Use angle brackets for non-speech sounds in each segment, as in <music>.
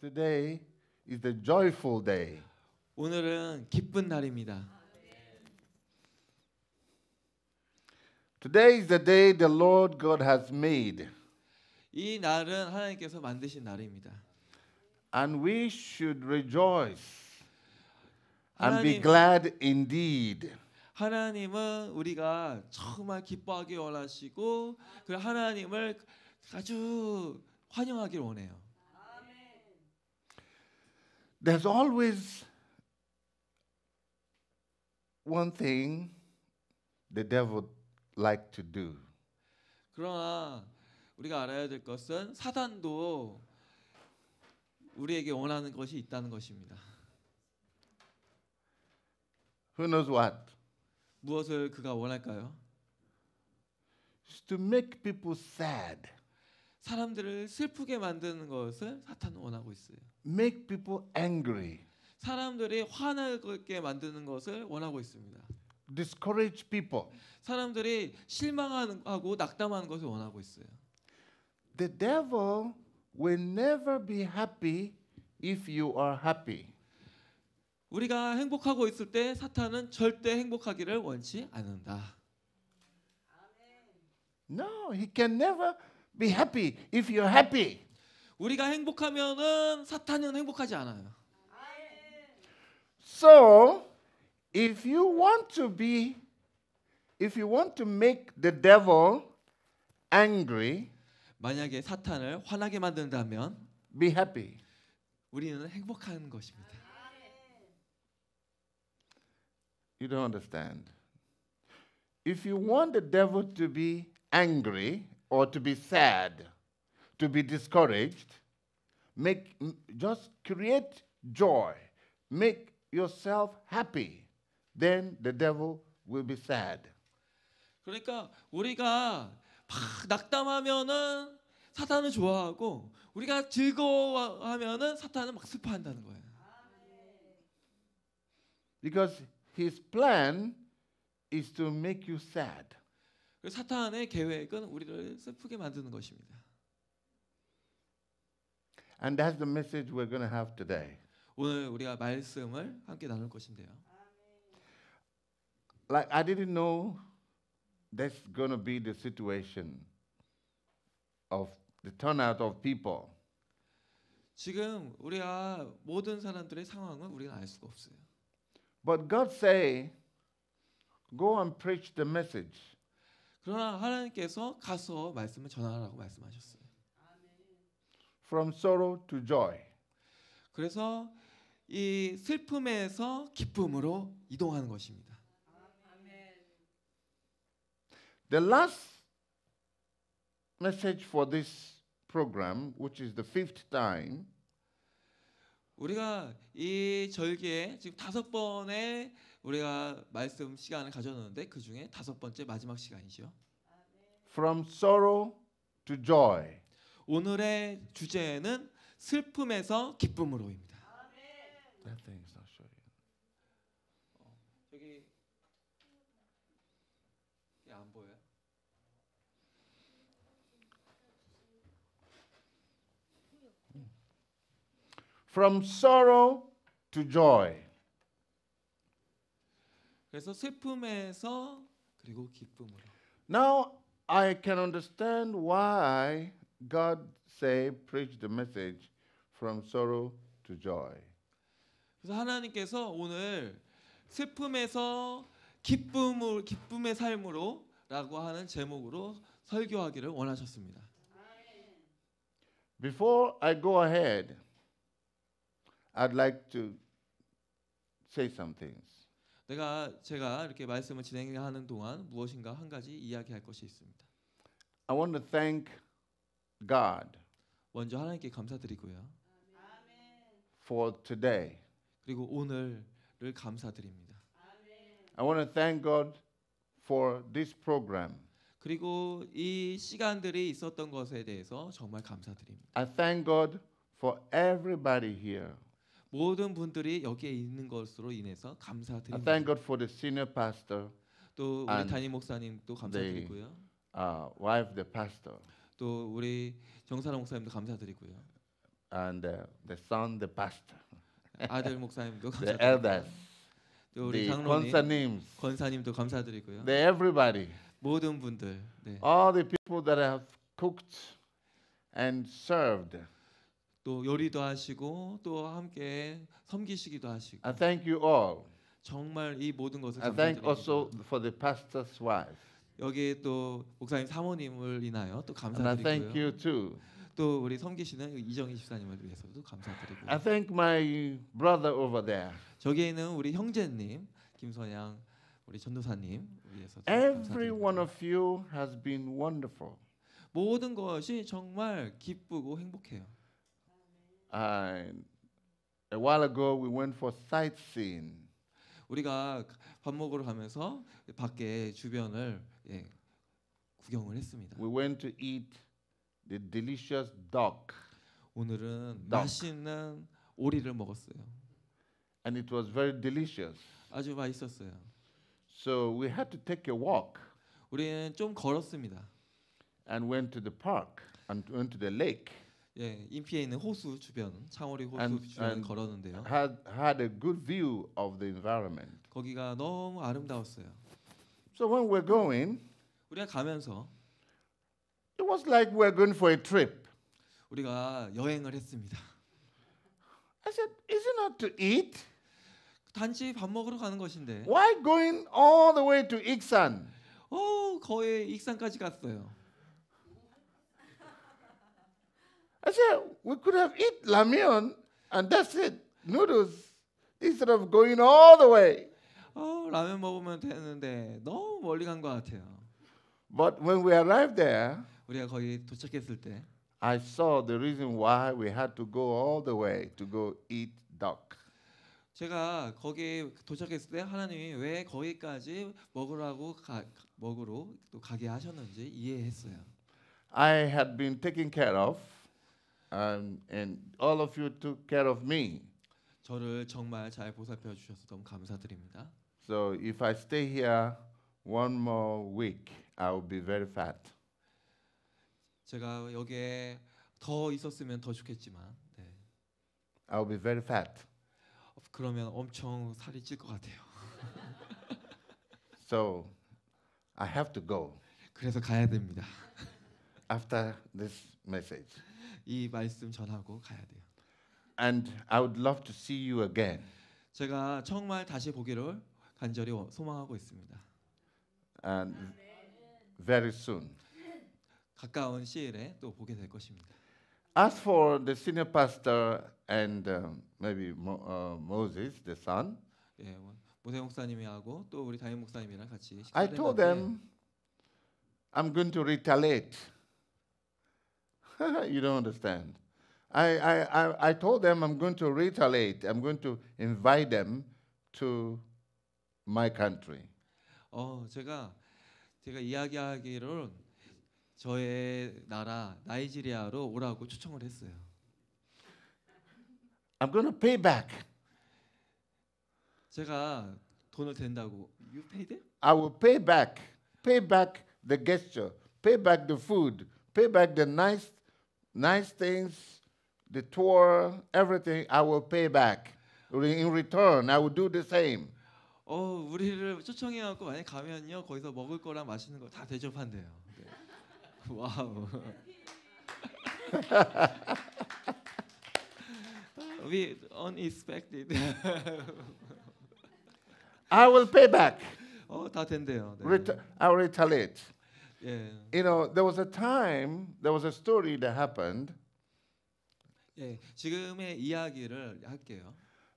Today is the joyful day. 오늘은 기쁜 날입니다. Today is the day the Lord God has made. 이 날은 하나님께서 만드신 날입니다. And we should rejoice and be glad indeed. 하나님은 우리가 정말 기뻐하기 원하시고 그 하나님을 아주 환영하길 원해요. There's always one thing the devil like to do. 그러나 우리가 알아야 될 것은 사단도 우리에게 원하는 것이 있다는 것입니다. Who knows what? 무엇을 그가 원할까요? i s to make people sad. 사람들을 슬프게 만드는 것을 사탄은 원하고 있어요. make people angry. 사람들이 화나게 만드는 것을 원하고 있습니다. discourage people. 사람들이 실망하고 낙담하는 것을 원하고 있어요. The devil will never be happy if you are happy. 우리가 행복하고 있을 때 사탄은 절대 행복하기를 원치 않는다. No, he can never be happy if you're happy. 우리가 행복하면은 사탄은 행복하지 않아요. So if you want to be if you want to make the devil angry 만약에 사탄을 화나게 만든다면 be happy 우리는 행복한 것입니다. You don't understand. If you want the devil to be angry or to be sad to be discouraged. Make, just create joy. Make yourself happy. Then the devil will be sad. 그러니까 우리가 막 낙담하면은 사탄을 좋아하고 우리가 즐거워하면은 사탄을 막 슬퍼한다는 거예요. Because his plan is to make you sad. 사탄의 계획은 우리를 슬프게 만드는 것입니다. And that's the message we're going to have today. 오늘 우리가 말씀을 함께 나눌 것인데요. Like I didn't know that's going to be the situation of the turnout of people. 지금 우리가 모든 사람들의 알 수가 없어요. But God say, go and preach the message. 그러나 하나님께서 가서 말씀을 전하라고 말씀하셨어요. from sorrow to joy. 그래서 이 슬픔에서 기쁨으로 이동하는 것입니다. The last message for this program, which is the fifth time, 우리가 이 절기에 지금 다섯 번의 우리가 말씀 시간을 가졌는데 그 중에 다섯 번째 마지막 시간이죠. From sorrow to joy. 오늘의 주제는 슬픔에서 기쁨으로입니다. 어, 저기 안 보여요? From sorrow to joy. 그래서 슬픔에서 그리고 기쁨으로. Now I can understand why God say, preach the message from sorrow to joy. 그래서 하나님께서 오늘 슬픔에서 기쁨으로 기쁨의 삶으로라고 하는 제목으로 설교하기를 원하셨습니다. Before I go ahead, I'd like to say some things. 내가 제가 이렇게 말씀을 진행하는 동안 무엇인가 한 가지 이야기할 것이 있습니다. I want to thank God. 먼저 하나님께 감사드리고요. For today. 그리고 오늘을 감사드립니다. I want to thank God for this program. 그리고 이 시간들이 있었던 것에 대해서 정말 감사드립니다. I thank God for everybody here. 모든 분들이 여기에 있는 것으로 인해서 감사드립니다. I thank God for the senior pastor. 또 우리 담임 목사님도 감사드리고요. The, uh, wife the pastor. 또 우리 정사람 목사님도 감사드리고요. And uh, the son, the pastor, 아들 목사님도 the elders, 감사드리고요. 또 우리 the 장로님, concernames, 권사님도 감사드리고요. the everybody, 모든 분들, 네. all the people that have cooked and served. 또 요리도 하시고 또 함께 섬기시기도 하시고. I thank you all. 정말 이 모든 것을 I thank 감사드립니다. also for the pastor's wife. 여기 또 목사님 사모님을 인하여 또 And I thank you 감사드리고요. too. 또 우리 섬기시는 이정희 집사님을 위해서도 감사드리고 I thank my brother over there. 저기에 있는 우리 형제님 김선양 우리 전도사님 위해서 Every one of you has been wonderful. 모든 것이 정말 기쁘고 행복해요. And a while ago, we went for sightseeing. 우리가 밥 먹으러 가면서 밖에 주변을 예, 구경을 했습니다. We went to eat the delicious duck. 오늘은 맛있는 오리를 먹었어요. And it was very delicious. 아주 맛있었어요. So we had to take a walk. 우리는 좀 걸었습니다. And went to the park and went to the lake. 예, 인피에 있는 호수 주변, 창오리 호수 and, 주변 and 걸었는데요. Had had a good view of the environment. 거기가 너무 아름다웠어요. So when we're going, 우리가 가면서 it was like we're going for a trip. 우리가 여행을 했습니다. I said, is it not to eat? 단지 밥 먹으러 가는 것인데. Why going all the way to Iksan? 어, 거의 익산까지 갔어요. I said, we could have eat ramyeon and that's it, noodles, instead of going all the way. 어, 라면 먹으면 되는데 너무 멀리 간 것 같아요. But when we arrived there, 우리가 거기 도착했을 때 I saw the reason why we had to go all the way to go eat duck. 제가 거기 도착했을 때 하나님이 왜 거기까지 먹으라고 가, 먹으러 또 가게 하셨는지 이해했어요. I had been taken care of, and, and all of you took care of me. 저를 정말 잘 보살펴 주셔서 너무 감사드립니다. So if I stay here one more week, I will be very fat. 제가 여기에 더 있었으면 더 좋겠지만, 네. I will be very fat. 그러면 엄청 살이 찔 것 같아요. so I have to go. 그래서 가야 됩니다. After this message. 이 말씀 전하고 가야 돼요. And I would love to see you again. 제가 정말 다시 보기를 간절히 소망하고 있습니다. And very soon. 가까운 시일에 또 보게 될 것입니다. As for the senior pastor and uh, maybe Mo, uh, Moses, the son, 예, 모세 목사님이하고 또 우리 담임 목사님이랑 같이 I told them I'm going to retaliate. <laughs> you don't understand. I, I, I, I told them I'm going to retaliate. I'm going to invite them to my country. 어, 제가 제가 이야기하기로 저의 나라 나이지리아로 오라고 초청을 했어요. I'm going to pay back. 제가 돈을 댄다고. You pay it. I will pay back. Pay back the gesture. Pay back the food. Pay back the nice nice things, the tour, everything I will pay back. In return, I will do the same. 어 우리를 초청해갖고 만약 가면요 거기서 먹을 거랑 마시는 거 다 대접한대요. 네. 와우. We unexpected. I will pay back. 어다 된대요. 네. Ret- I will retaliate. 예. You know, there was a time, there was a story that happened. 예, 지금의 이야기를 할게요.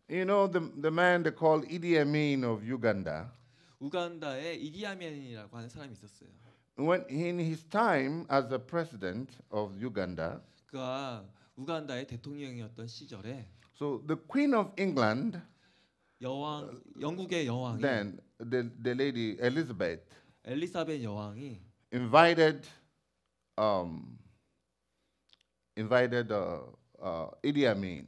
You know the the man they call Idi Amin of Uganda. 우간다에 이디아멘이라고 하는 사람이 있었어요. When in his time as the president of Uganda, 그가 우간다의 대통령이었던 시절에 So the Queen of England 여왕 영국의 여왕이 then the, the lady Elizabeth 엘리사벳 여왕이 invited um invited uh, uh, Idi Amin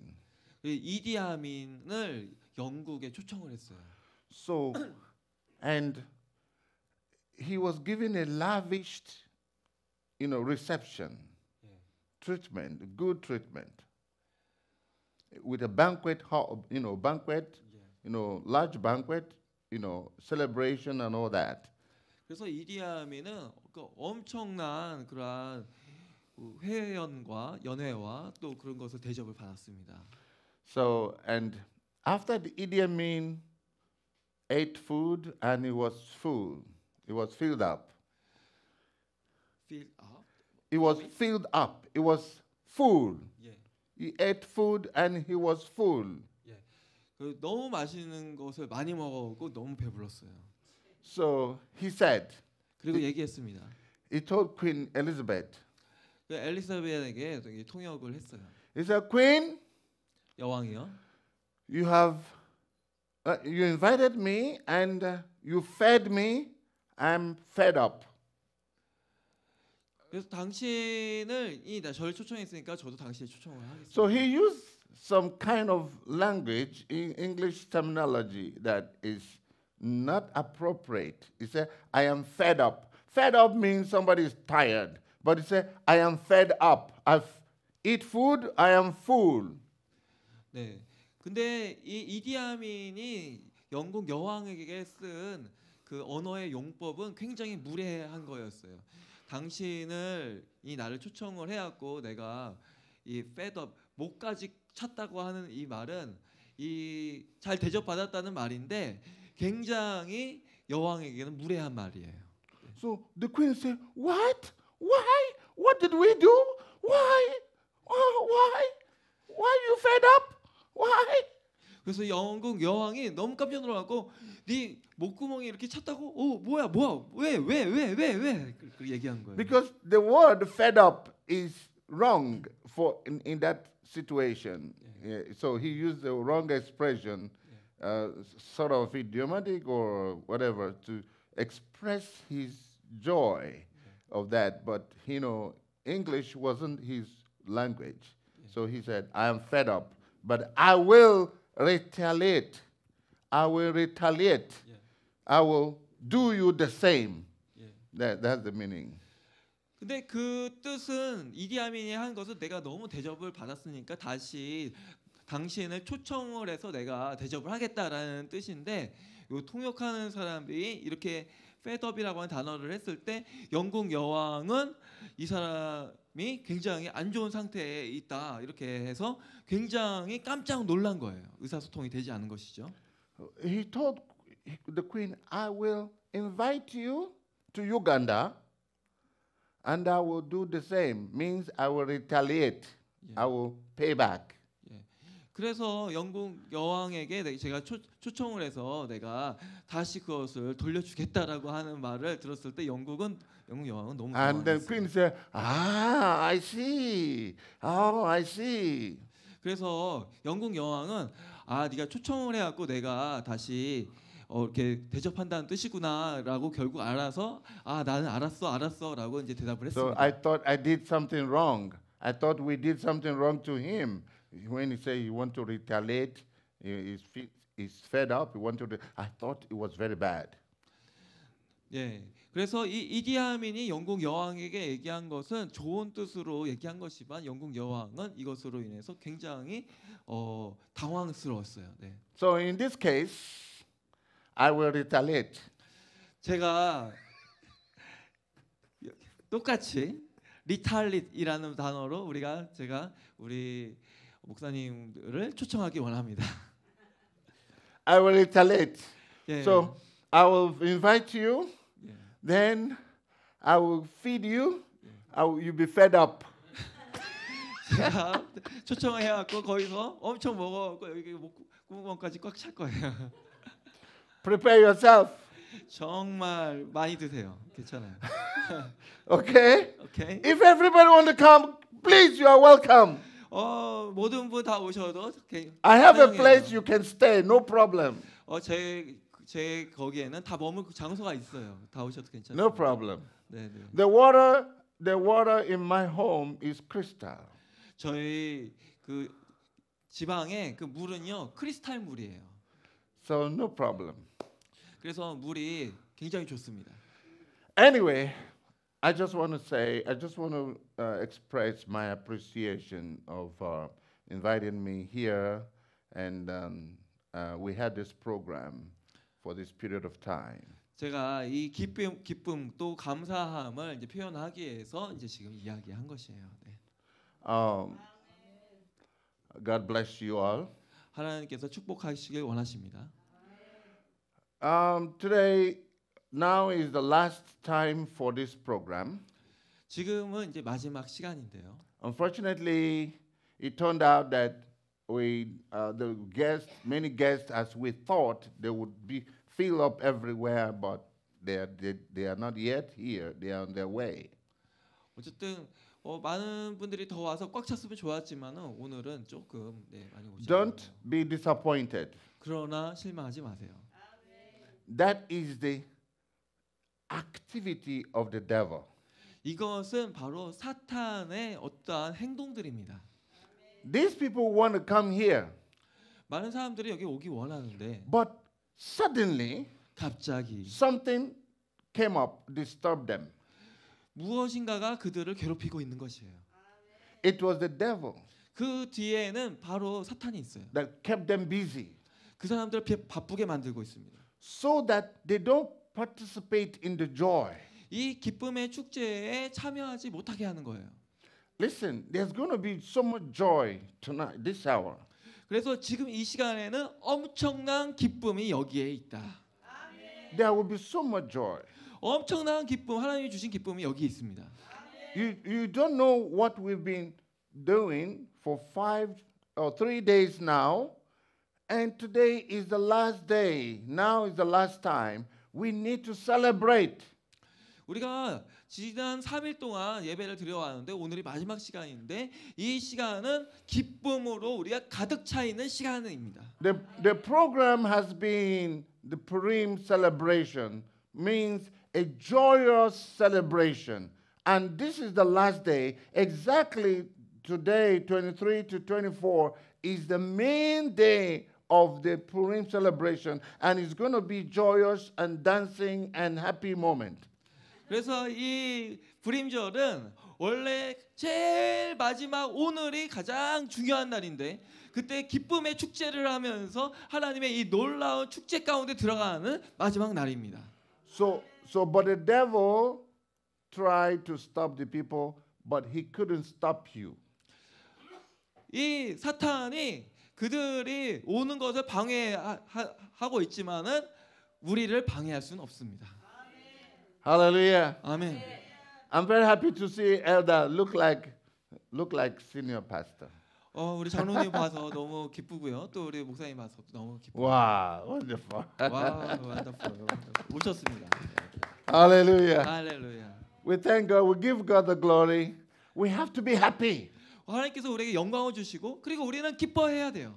이디아민을 영국에 초청을 했어요. So and he was given a lavish you know reception. treatment, good treatment, with a banquet, you know, banquet, yeah. you know, large banquet, you know, celebration and all that. 그래서 이디아미는 그 엄청난 그러한 회연과 연회와 또 그런 것을 대접을 받았습니다. So, and after the Idi Amin ate food and he was full, he was filled up. Filled up? He was filled up. He was full. Yeah. He ate food and he was full. Yeah. 그 너무 맛있는 것을 많이 먹었고 너무 배불렀어요. So he said. 그리고 얘기했습니다. He told Queen Elizabeth. 그 엘리사벳에게 통역을 했어요. He said, Queen. 여왕이요. You have uh, you invited me and uh, you fed me. I'm fed up. 그래서 당신을 이 저를 초청했으니까 저도 초청을 하겠습니다. So he used some kind of language in English terminology that is not appropriate. He said, "I am fed up." Fed up means somebody is tired, but he said, "I am fed up. I've eat food. I am full." 네. 근데 이 이디아민이 영국 여왕에게 쓴 그 언어의 용법은 굉장히 무례한 거였어요. 당신을 이 나를 초청을 해왔고 내가 이 패더 목까지 찼다고 하는 이 말은 이잘 대접받았다는 말인데 굉장히 여왕에게는 무례한 말이에요. So the queen said, "What? Why? What did we do? Why? Oh, why? Why you fed up?" Why? 그래서 영국 여왕이 너무 깜짝 놀라고 네 이렇게 찼다고? 오 뭐야 뭐야 얘기한 거예요. Because the word fed up is wrong for in, in that situation. Yeah. Yeah, so he used the wrong expression, yeah. uh, sort of idiomatic or whatever, to express his joy of that. But you know, English wasn't his language, so he said, "I am fed up." but I will retaliate. I will retaliate. Yeah. I will do you the same. Yeah. That, that's the meaning. 근데 그 뜻은 이디아민이 한 것은 내가 너무 대접을 받았으니까 다시 당신을 초청을 해서 내가 대접을 하겠다라는 뜻인데 요 통역하는 사람들이 이렇게 패더비라고 하는 단어를 했을 때 영국 여왕은 이 사람 굉장히 안 좋은 상태에 있다 이렇게 해서 굉장히 깜짝 놀란 거예요. 의사소통이 되지 않은 것이죠. He told the queen, I will invite you to Uganda, and I will do the same. Means I will retaliate. 예. I will pay back. 예. 그래서 영국 여왕에게 제가 초, 청을 해서 내가 다시 그것을 돌려주겠다라고 하는 말을 들었을 때 영국은 영국 여왕은 너무 And then queen said, "Ah, I see. Oh, I see." 그래서 영국 여왕은 아 네가 초청을 해갖고 내가 다시 어, 이렇게 대접한다는 뜻이구나라고 결국 알아서 아 나는 알았어 알았어라고 이제 대답을 했습니다. So I thought I did something wrong. I thought we did something wrong to him. When he say you want to retaliate, he's he's fed up. You want to. I thought it was very bad. 예, 그래서 이 이디아민이 영국 여왕에게 얘기한 것은 좋은 뜻으로 얘기한 것이지만 영국 여왕은 이것으로 인해서 굉장히 어, 당황스러웠어요. 네. So in this case, I will retaliate. 제가 똑같이 리탈릿이라는 단어로 우리가 제가 우리 목사님을 초청하기 원합니다. I will retaliate. 예. So I will invite you. Then I will feed you. I will, you'll be fed up. 초청해갖고 거기서 엄청 먹어 여기 목구멍까지 꽉 찰 거예요. Prepare yourself. 정말 많이 드세요. 괜찮아요. okay. Okay. If everybody want to come, please you are welcome. 어 모든 분 다 오셔도 okay. I have a place you can stay, no problem. 어제 제 거기에는 다 머물 장소가 있어요. 다 오셔도 괜찮아요. No problem. 네, 네. The water, the water in my home is crystal. 저희 그 지방의 그 물은요 크리스탈 물이에요. So no problem. 그래서 물이 굉장히 좋습니다. Anyway, I just want to say, I just want to uh, express my appreciation of uh, inviting me here, and um, uh, we had this program. for this period of time. 제가 이 기쁨, 기쁨 또 감사함을 이제 표현하기 위해서 이제 지금 이야기한 것이에요. 네. Um, God bless you all. 하나님께서 축복하시길 원하십니다. Um, today, now is the last time for this program. 지금은 이제 마지막 시간인데요. Unfortunately, it turned out that we uh, the guests, many guests, as we thought they would be. fill up everywhere, but they are, they, they are not yet here. They are on their way. 어쨌든 어, 많은 분들이 더 와서 꽉 찼으면 좋았지만은 오늘은 조금 네, 많이 오지 Don't 않아요. be disappointed. 그러나 실망하지 마세요. That is the activity of the devil. 이것은 바로 사탄의 어떠한 행동들입니다. These people want to come here. 많은 사람들이 여기 오기 원하는데. But suddenly 갑자기 something came up disturbed them. 무엇인가가 그들을 괴롭히고 있는 것이에요. It was the devil. 그 뒤에는 바로 사탄이 있어요. That kept them busy. 그사람들 바쁘게 만들고 있습니다. So that they don't participate in the joy. 이 기쁨의 축제에 참여하지 못하게 하는 거예요. Listen, there's going to be so much joy tonight, this hour. 그래서 지금 이 시간에는 엄청난 기쁨이 여기에 있다. There will be so much joy. 엄청난 기쁨, 하나님이 주신 기쁨이 여기 있습니다. You you don't know what we've been doing for five or three days now, and today is the last day. Now is the last time. We need to celebrate. 우리가 지난 3일 동안 예배를 드려왔는데 오늘이 마지막 시간인데 이 시간은 기쁨으로 우리가 가득 차 있는 시간입니다. The the program has been the Purim celebration means a joyous celebration. And this is the last day. Exactly today, 23 to 24, is the main day of the Purim celebration. And it's going to be joyous and dancing and happy moment. 그래서 이불림절은 원래 제일 마지막 오늘이 가장 중요한 날인데 그때 기쁨의 축제를 하면서 하나님의 이 놀라운 축제 가운데 들어가는 마지막 날입니다. So so but the devil tried to stop the people but he couldn't stop you. 이 사탄이 그들이 오는 것을 방해하고 있지만은 우리를 방해할 수는 없습니다. Hallelujah. Amen. I'm very happy to see elder look like look like senior pastor. 어 우리 장로님 봐서 너무 기쁘고요. 또 우리 목사님 봐서 너무 기쁘고. 와, wonderful. 와, wonderful. 오셨습니다. Hallelujah. Hallelujah. We thank God. We give God the glory. We have to be happy. 하나님께서 우리에게 영광을 주시고 그리고 우리는 기뻐해야 돼요.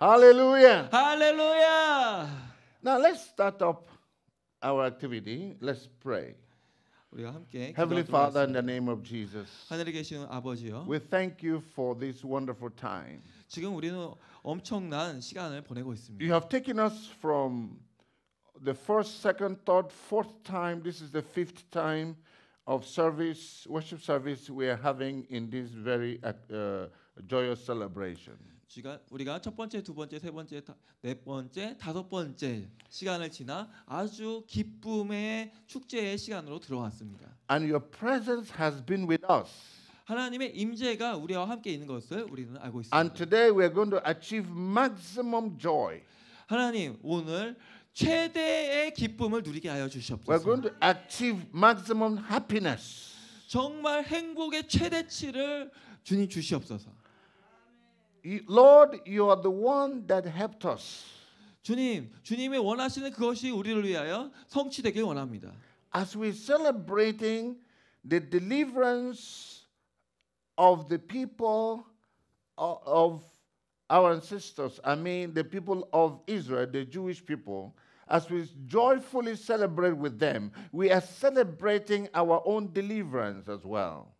Hallelujah. Hallelujah. Now let's start up our activity, let's pray. Heavenly Father, in the name of Jesus, 하늘에 계시는 아버지요. we thank you for this wonderful time. 지금 우리는 엄청난 시간을 보내고 있습니다. You have taken us from the first, second, third, fourth time. This is the fifth time of service, worship service we are having in this very uh, uh joyous celebration. 우리가 우리가 첫 번째, 두 번째, 세 번째, 네 번째, 다섯 번째 시간을 지나 아주 기쁨의 축제의 시간으로 들어왔습니다. And your presence has been with us. 하나님의 임재가 우리와 함께 있는 것을 우리는 알고 있습니다. And today we are going to achieve maximum joy. 하나님 오늘 최대의 기쁨을 누리게 하여 주시옵소서. We're going to achieve maximum happiness. 정말 행복의 최대치를 주님 주시옵소서. Lord, you are the one that helped us. 주님, 주님이 원하시는 그것이 우리를 위하여 성취되길 원합니다. As we celebrating the deliverance of the people uh, of our ancestors, I mean the people of Israel, the Jewish people, as we joyfully celebrate with them, we are celebrating our own deliverance as well.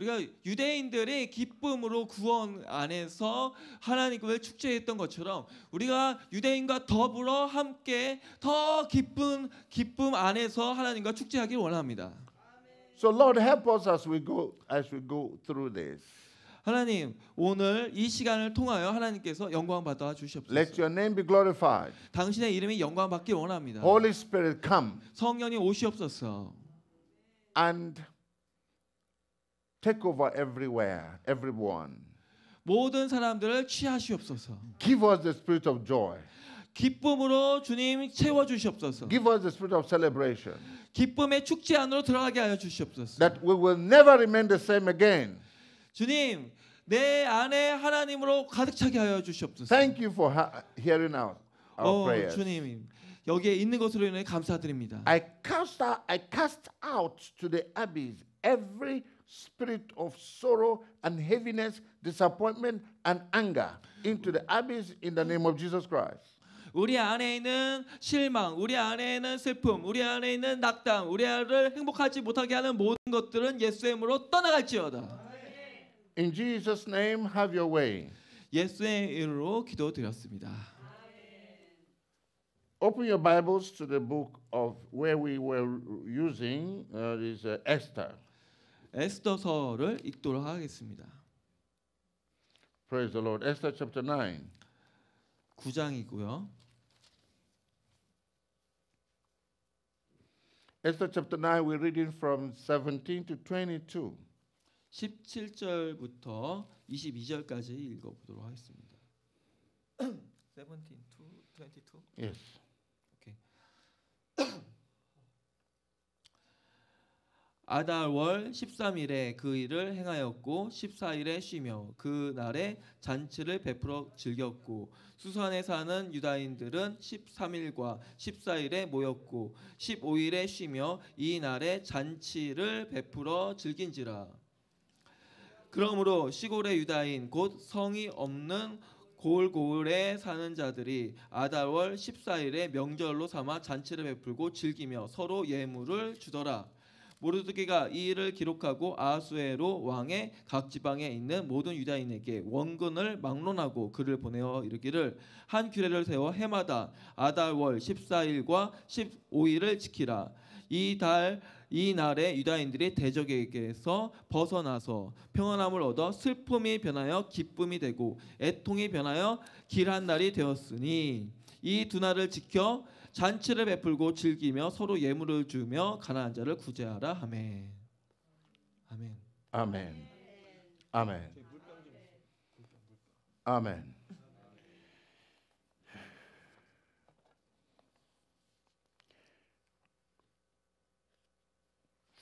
우리가 유대인들의 기쁨으로 구원 안에서 하나님을 축제했던 것처럼 우리가 유대인과 더불어 함께 더 기쁜 기쁨 안에서 하나님과 축제하길 원합니다. So Lord help us as we go as we go through this. 하나님 오늘 이 시간을 통하여 하나님께서 영광 받아 주시옵소서. Let your name be glorified. 당신의 이름이 영광 받길 원합니다. Holy Spirit come. 성령이 오시옵소서. And Take over everywhere, everyone. 모든 사람들을 취하시옵소서. Give us the spirit of joy. 기쁨으로 주님 채워 주시옵소서. Give us the spirit of celebration. 기쁨의 축제 안으로 들어가게 하여 주시옵소서. That we will never remain the same again. 주님, 내 안에 하나님으로 가득 차게 하여 주시옵소서. Thank you for hearing out our 오, prayers. 주님, 여기에 있는 것으로 인해 감사드립니다. I cast out, I cast out to the abyss every spirit of sorrow and heaviness, disappointment and anger into the abyss in the name of Jesus Christ. 우리 안에 있는 실망, 우리 안에 있는 슬픔, 우리 안에 있는 낙담, 우리를 행복하지 못하게 하는 모든 것들은 예수의 이름으로 떠나갈지어다. In Jesus name have your way. 예수의 이름으로 기도드렸습니다. Open your Bibles to the book of where we were using uh, is uh, Esther. 에스더서를 읽도록 하겠습니다. Praise the Lord. Esther chapter 9. 9장이고요. Esther chapter 9 we're reading from 17 to 22. 17절부터 22절까지 읽어 보도록 하겠습니다. 17 to 22. Yes. 아달월 13일에 그 일을 행하였고 14일에 쉬며 그 날에 잔치를 베풀어 즐겼고 수산에 사는 유다인들은 13일과 14일에 모였고 15일에 쉬며 이 날에 잔치를 베풀어 즐긴지라 그러므로 시골의 유다인 곧 성이 없는 골골에 사는 자들이 아달월 14일에 명절로 삼아 잔치를 베풀고 즐기며 서로 예물을 주더라 모르드게가 이 일을 기록하고 아수에로 왕의 각 지방에 있는 모든 유다인에게 원근을 막론하고 글을 보내어 이르기를 한 규례를 세워 해마다 아달월 14일과 15일을 지키라 이 달 이 날에 유다인들이 대적에게서 벗어나서 평안함을 얻어 슬픔이 변하여 기쁨이 되고 애통이 변하여 길한 날이 되었으니 이 두 날을 지켜 잔치를 베풀고 즐기며 서로 예물을 주며 가난한 자를 구제하라 아멘 아멘. 아멘. 아멘. 아멘. 아멘.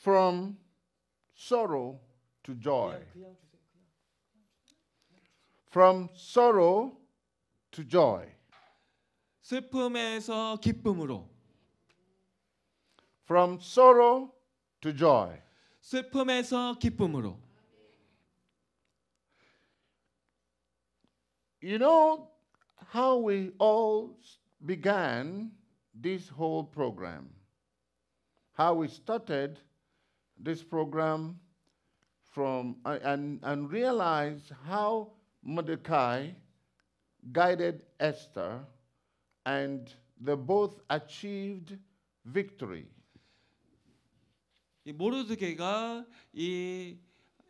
from sorrow to joy. From sorrow to joy. 슬픔에서 기쁨으로 from sorrow to joy 슬픔에서 기쁨으로 You know how we all began this whole program. How we started this program from uh, and, and realized how Mordecai guided Esther and they both achieved victory. 이 모르드게가 이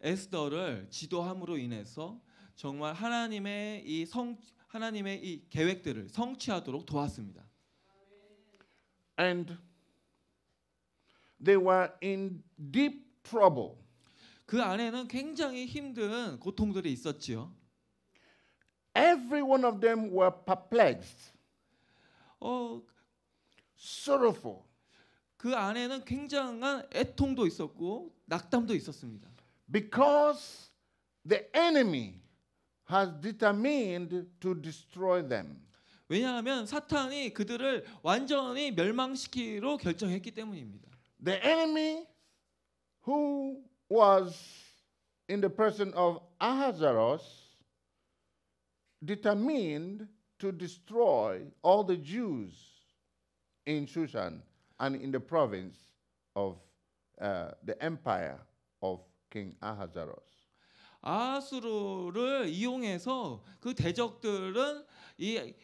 에스더를 지도함으로 인해서 정말 하나님의 이 성 하나님의 이 계획들을 성취하도록 도왔습니다. And they were in deep trouble. 그 안에는 굉장히 힘든 고통들이 있었지요. Every one of them were perplexed. 어 sorrowful. 그 안에는 굉장한 애통도 있었고 낙담도 있었습니다. Because the enemy has determined to destroy them. 왜냐하면 사탄이 그들을 완전히 멸망시키로 결정했기 때문입니다. The enemy who was in the person of Ahasuerus determined to destroy all the Jews in Shushan and in the province of uh, the empire of King Ahasuerus. 아수르를 이용해서 그 대적들은 이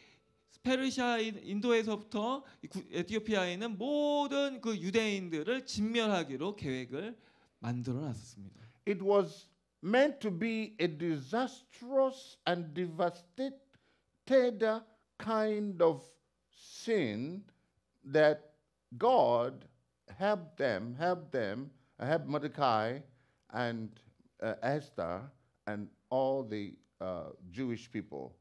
페르시아 인도에서부터 에티오피아에 있는 모든 그 유대인들을 진멸하기로 계획을 만들어 놨었습니다. It was meant to be a disastrous and devastating tender kind of sin that God helped them, helped them, uh, helped Mordecai and uh, Esther and all the uh, Jewish people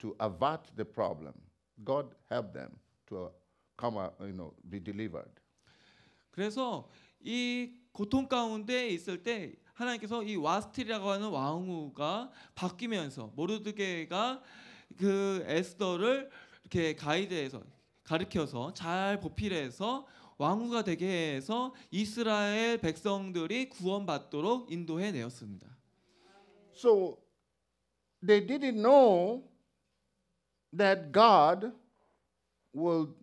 to avert the problem. God helped them to uh, come, uh, you know, be delivered. 그래서 이 고통 가운데 있을 때 하나님께서 이 와스틸이라고 하는 왕후가 바뀌면서 모르드게가 그 에스더를 이렇게 가이드해서 가르켜서 잘 보필해서 왕후가 되게 해서 이스라엘 백성들이 구원받도록 인도해 내었습니다. So they didn't know that God will,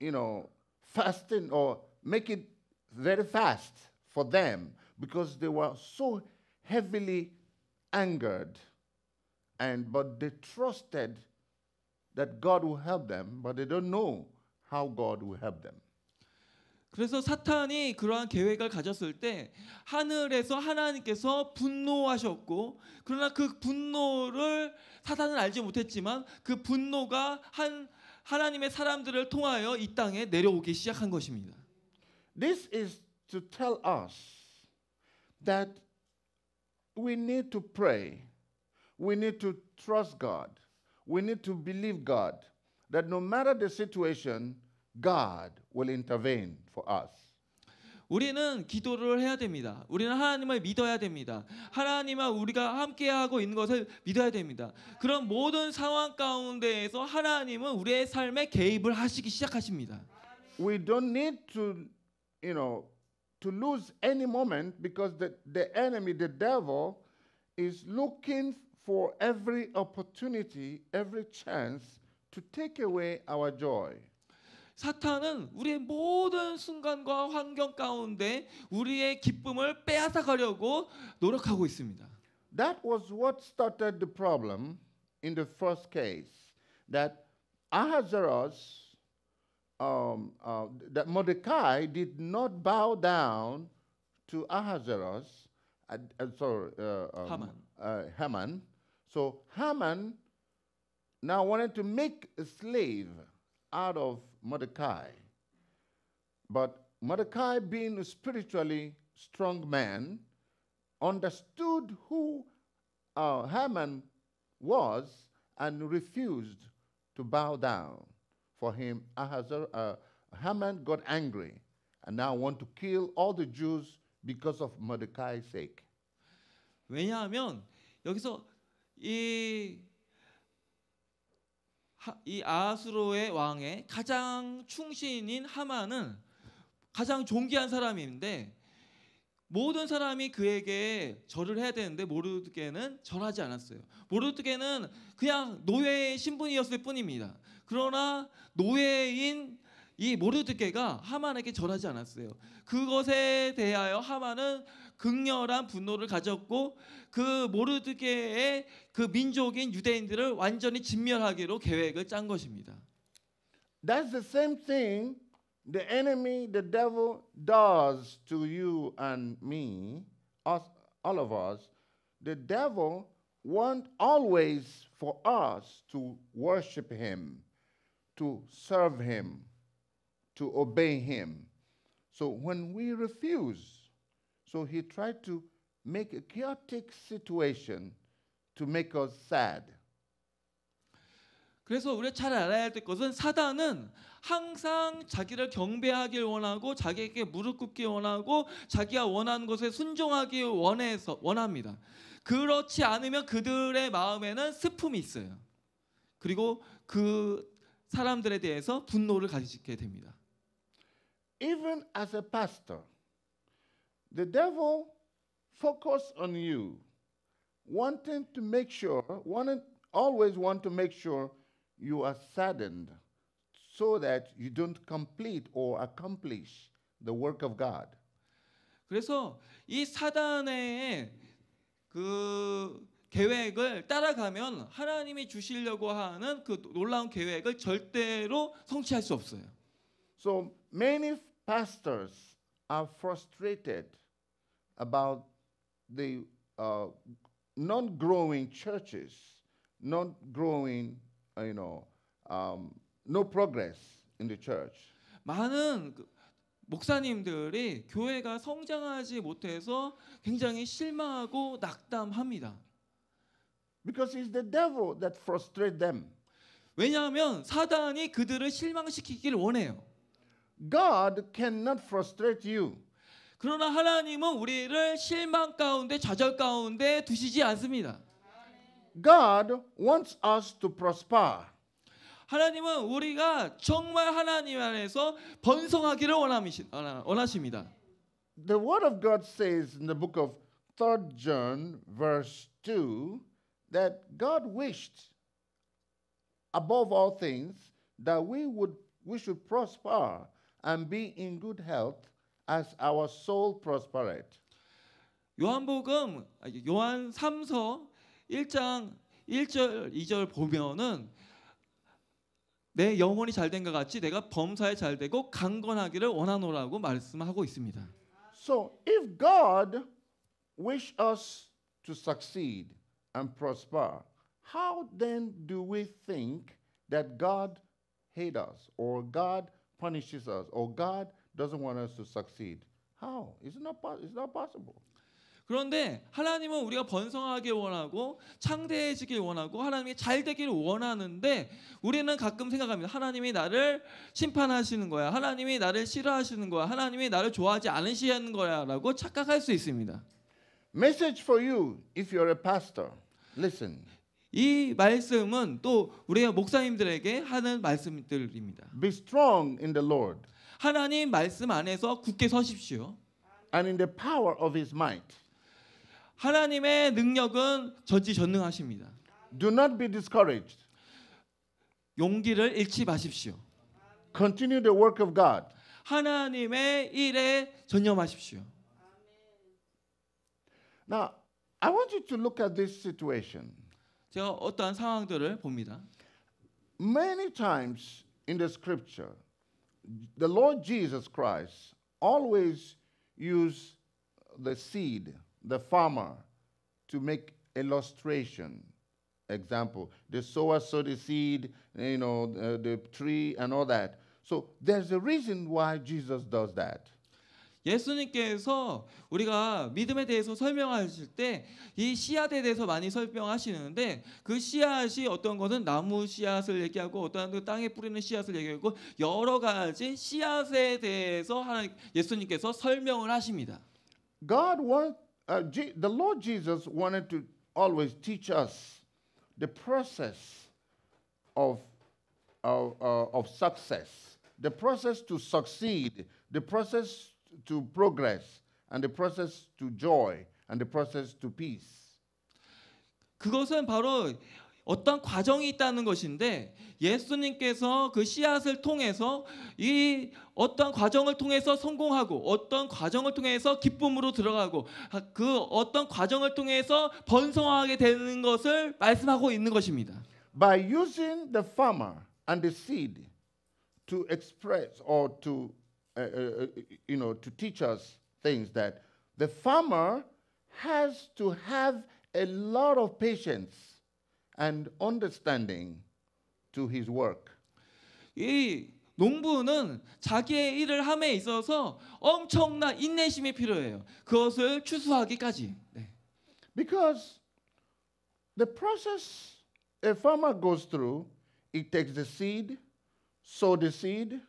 you know, fasten or make it very fast for them because they were so heavily angered. And but they trusted that God will help them, but they don't know how God will help them. 그래서 사탄이 그러한 계획을 가졌을 때 하늘에서 하나님께서 분노하셨고 그러나 그 분노를 사탄은 알지 못했지만 그 분노가 한 하나님의 사람들을 통하여 이 땅에 내려오기 시작한 것입니다. This is to tell us that we need to pray we need to trust God. We need to believe God that no matter the situation, God will intervene for us. 우리는 기도를 해야 됩니다. 우리는 하나님을 믿어야 됩니다. 하나님과 우리가 함께 하고 있는 것을 믿어야 됩니다. 그런 모든 상황 가운데에서 하나님은 우리의 삶에 개입을 하시기 시작하십니다. We don't need to, you know, to lose any moment because the, the enemy, the devil, is looking for every opportunity, every chance to take away our joy. 사탄은 우리의 모든 순간과 환경 가운데 우리의 기쁨을 빼앗아 가려고 노력하고 있습니다. That was what started the problem in the first case that Ahasuerus um, uh, that Mordecai did not bow down to Ahasuerus, uh, uh, sorry, uh, um, Haman. Uh, Haman. So Haman now wanted to make a slave out of Mordecai. But Mordecai, being a spiritually strong man, understood who uh, Haman was and refused to bow down for him. Ahazar, uh, Haman got angry and now want to kill all the Jews because of Mordecai's sake. 왜냐하면 여기서 이, 이 아수로의 왕의 가장 충신인 하만은 가장 존귀한 사람인데 모든 사람이 그에게 절을 해야 되는데 모르드게는 절하지 않았어요. 모르드게는 그냥 노예의 신분이었을 뿐입니다. 그러나 노예인 이 모르드게가 하만에게 절하지 않았어요. 그것에 대하여 하만은 극렬한 분노를 가졌고 그 모르드게의 그 민족인 유대인들을 완전히 진멸하기로 계획을 짠 것입니다. That's the same thing the enemy, the devil does to you and me, us, all of us. The devil want always for us to worship him, to serve him. to obey him. So when we refuse, so he tried to make a chaotic situation to make us sad. 그래서 우리가 잘 알아야 될 것은 사단은 항상 자기를 경배하길 원하고 자기에게 무릎 꿇기 원하고 자기가 원하는 것에 순종하기 원해서 원합니다. 그렇지 않으면 그들의 마음에는 슬픔이 있어요. 그리고 그 사람들에 대해서 분노를 가지게 됩니다. even as a pastor, the devil focuses on you, wanting to make sure, wanting, always want to make sure you are saddened so that you don't complete or accomplish the work of God. 그래서 이 사단의 그 계획을 따라가면 하나님이 주시려고 하는 그 놀라운 계획을 절대로 성취할 수 없어요. So many pastors are frustrated about the uh, non growing churches, non growing, uh, you know, um, no progress in the church. 많은 그 목사님들이 교회가 성장하지 못해서 굉장히 실망하고 낙담합니다. Because it's the devil that frustrates them. 왜냐하면 사단이 그들을 실망시키길 원해요. God cannot frustrate you. 그러나 하나님은 우리를 실망 가운데 좌절 가운데 두시지 않습니다. God wants us to prosper. 하나님은 우리가 정말 하나님 안에서 번성하기를 원하십니다. The word of God says in the book of 3rd John verse 2 that God wished above all things that we would we should prosper and be in good health as our soul prospereth. 요한복음 요한 3서 1장 1절 2절 보면은 내 영혼이 잘된 것 같이 내가 범사에 잘 되고 강건하기를 원하노라고 말씀하고 있습니다. So if God wish us to succeed and prosper, how then do we think that God hate us or God punishes us or God doesn't want us to succeed. How? It's not, it's not possible. 그런데 하나님은 우리가 번성하길 원하고 창대해지길 원하고 하나님이 잘 되기를 원하는데 우리는 가끔 생각합니다. 하나님이 나를 심판하시는 거야. 하나님이 나를 싫어하시는 거야. 하나님이 나를 좋아하지 않으시는 거야라고 착각할 수 있습니다. Message for you if you're a pastor. Listen. 이 말씀은 또 우리가 목사님들에게 하는 말씀들입니다. Be strong in the Lord. 하나님 말씀 안에서 굳게 서십시오. And in the power of his might. 하나님의 능력은 전지전능하십니다. Do not be discouraged. 용기를 잃지 마십시오. Continue the work of God. 하나님의 일에 전념하십시오. Now, I want you to look at this situation. 제가 어떠한 상황들을 봅니다. Many times in the scripture, the Lord Jesus Christ always used the seed, the farmer, to make illustration. Example: the sower sowed the seed, you know, the tree and all that. So there's a reason why Jesus does that. 예수님께서 우리가 믿음에 대해서 설명하실 때 이 씨앗에 대해서 많이 설명하시는데 그 씨앗이 어떤 것은 나무 씨앗을 얘기하고 어떤 그 땅에 뿌리는 씨앗을 얘기하고 여러 가지 씨앗에 대해서 하나님 예수님께서 설명을 하십니다. God want uh, G, the Lord Jesus wanted to always teach us the process of of, uh, of success, the process to succeed, the process to progress and the process to joy and the process to peace. 그것은 바로 어떤 과정이 있다는 것인데 예수님께서 그 씨앗을 통해서 이 어떤 과정을 통해서 성공하고 어떤 과정을 통해서 기쁨으로 들어가고 그 어떤 과정을 통해서 번성하게 되는 것을 말씀하고 있는 것입니다. By using the farmer and the seed to express or to Uh, uh, uh, you know, to teach us things that the farmer has to have a lot of patience and understanding to his work. 이 농부는 자기의 일을 함에 있어서 엄청난 인내심이 필요해요. 그것을 추수하기까지. 네. Because the process a farmer goes through, it takes the seed, sow the seed,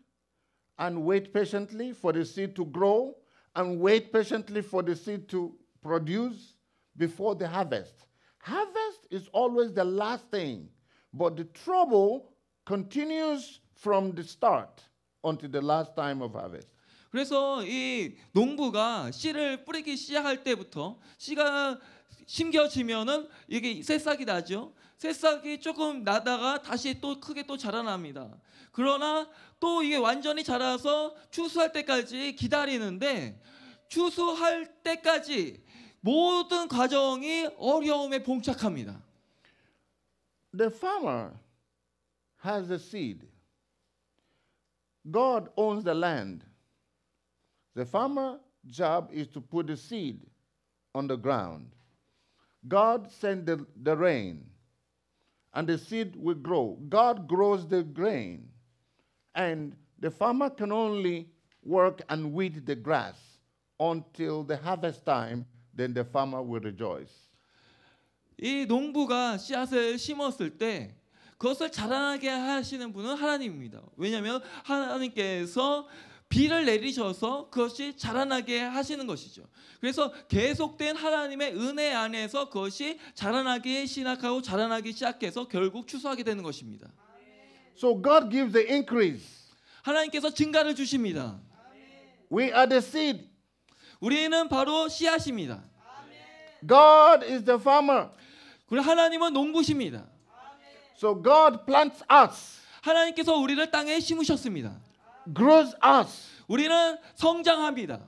and wait patiently for the seed to grow and wait patiently for the seed to produce before the harvest. Harvest is always the last thing, but the trouble continues from the start until the last time of harvest. 그래서 이 농부가 씨를 뿌리기 시작할 때부터 씨가 심겨지면은 이게 새싹이 나죠. 새싹이 조금 나다가 다시 또 크게 또 자라납니다. 그러나 또 이게 완전히 자라서 추수할 때까지 기다리는데 추수할 때까지 모든 과정이 어려움에 봉착합니다. The farmer has the seed. God owns the land. The farmer's job is to put the seed on the ground. God sends the, the rain, and the seed will grow. God grows the grain. And the farmer can only work and weed the grass until the harvest time, then the farmer will rejoice. 이 농부가 씨앗을 심었을 때 그것을 자라게 나 하시는 분은 하나님입니다. 왜냐하면 하나님께서 비를 내리셔서 그것이 자라나게 하시는 것이죠. 그래서 계속된 하나님의 은혜 안에서 그것이 자라나기 시작하고 자라나기 시작해서 결국 추수하게 되는 것입니다. So God gives the increase. 하나님께서 증가를 주십니다. We are the seed. 우리는 바로 씨앗입니다. God is the farmer. 그리고 하나님은 농부십니다. So God plants us. 하나님께서 우리를 땅에 심으셨습니다. Grows us. 우리는 성장합니다.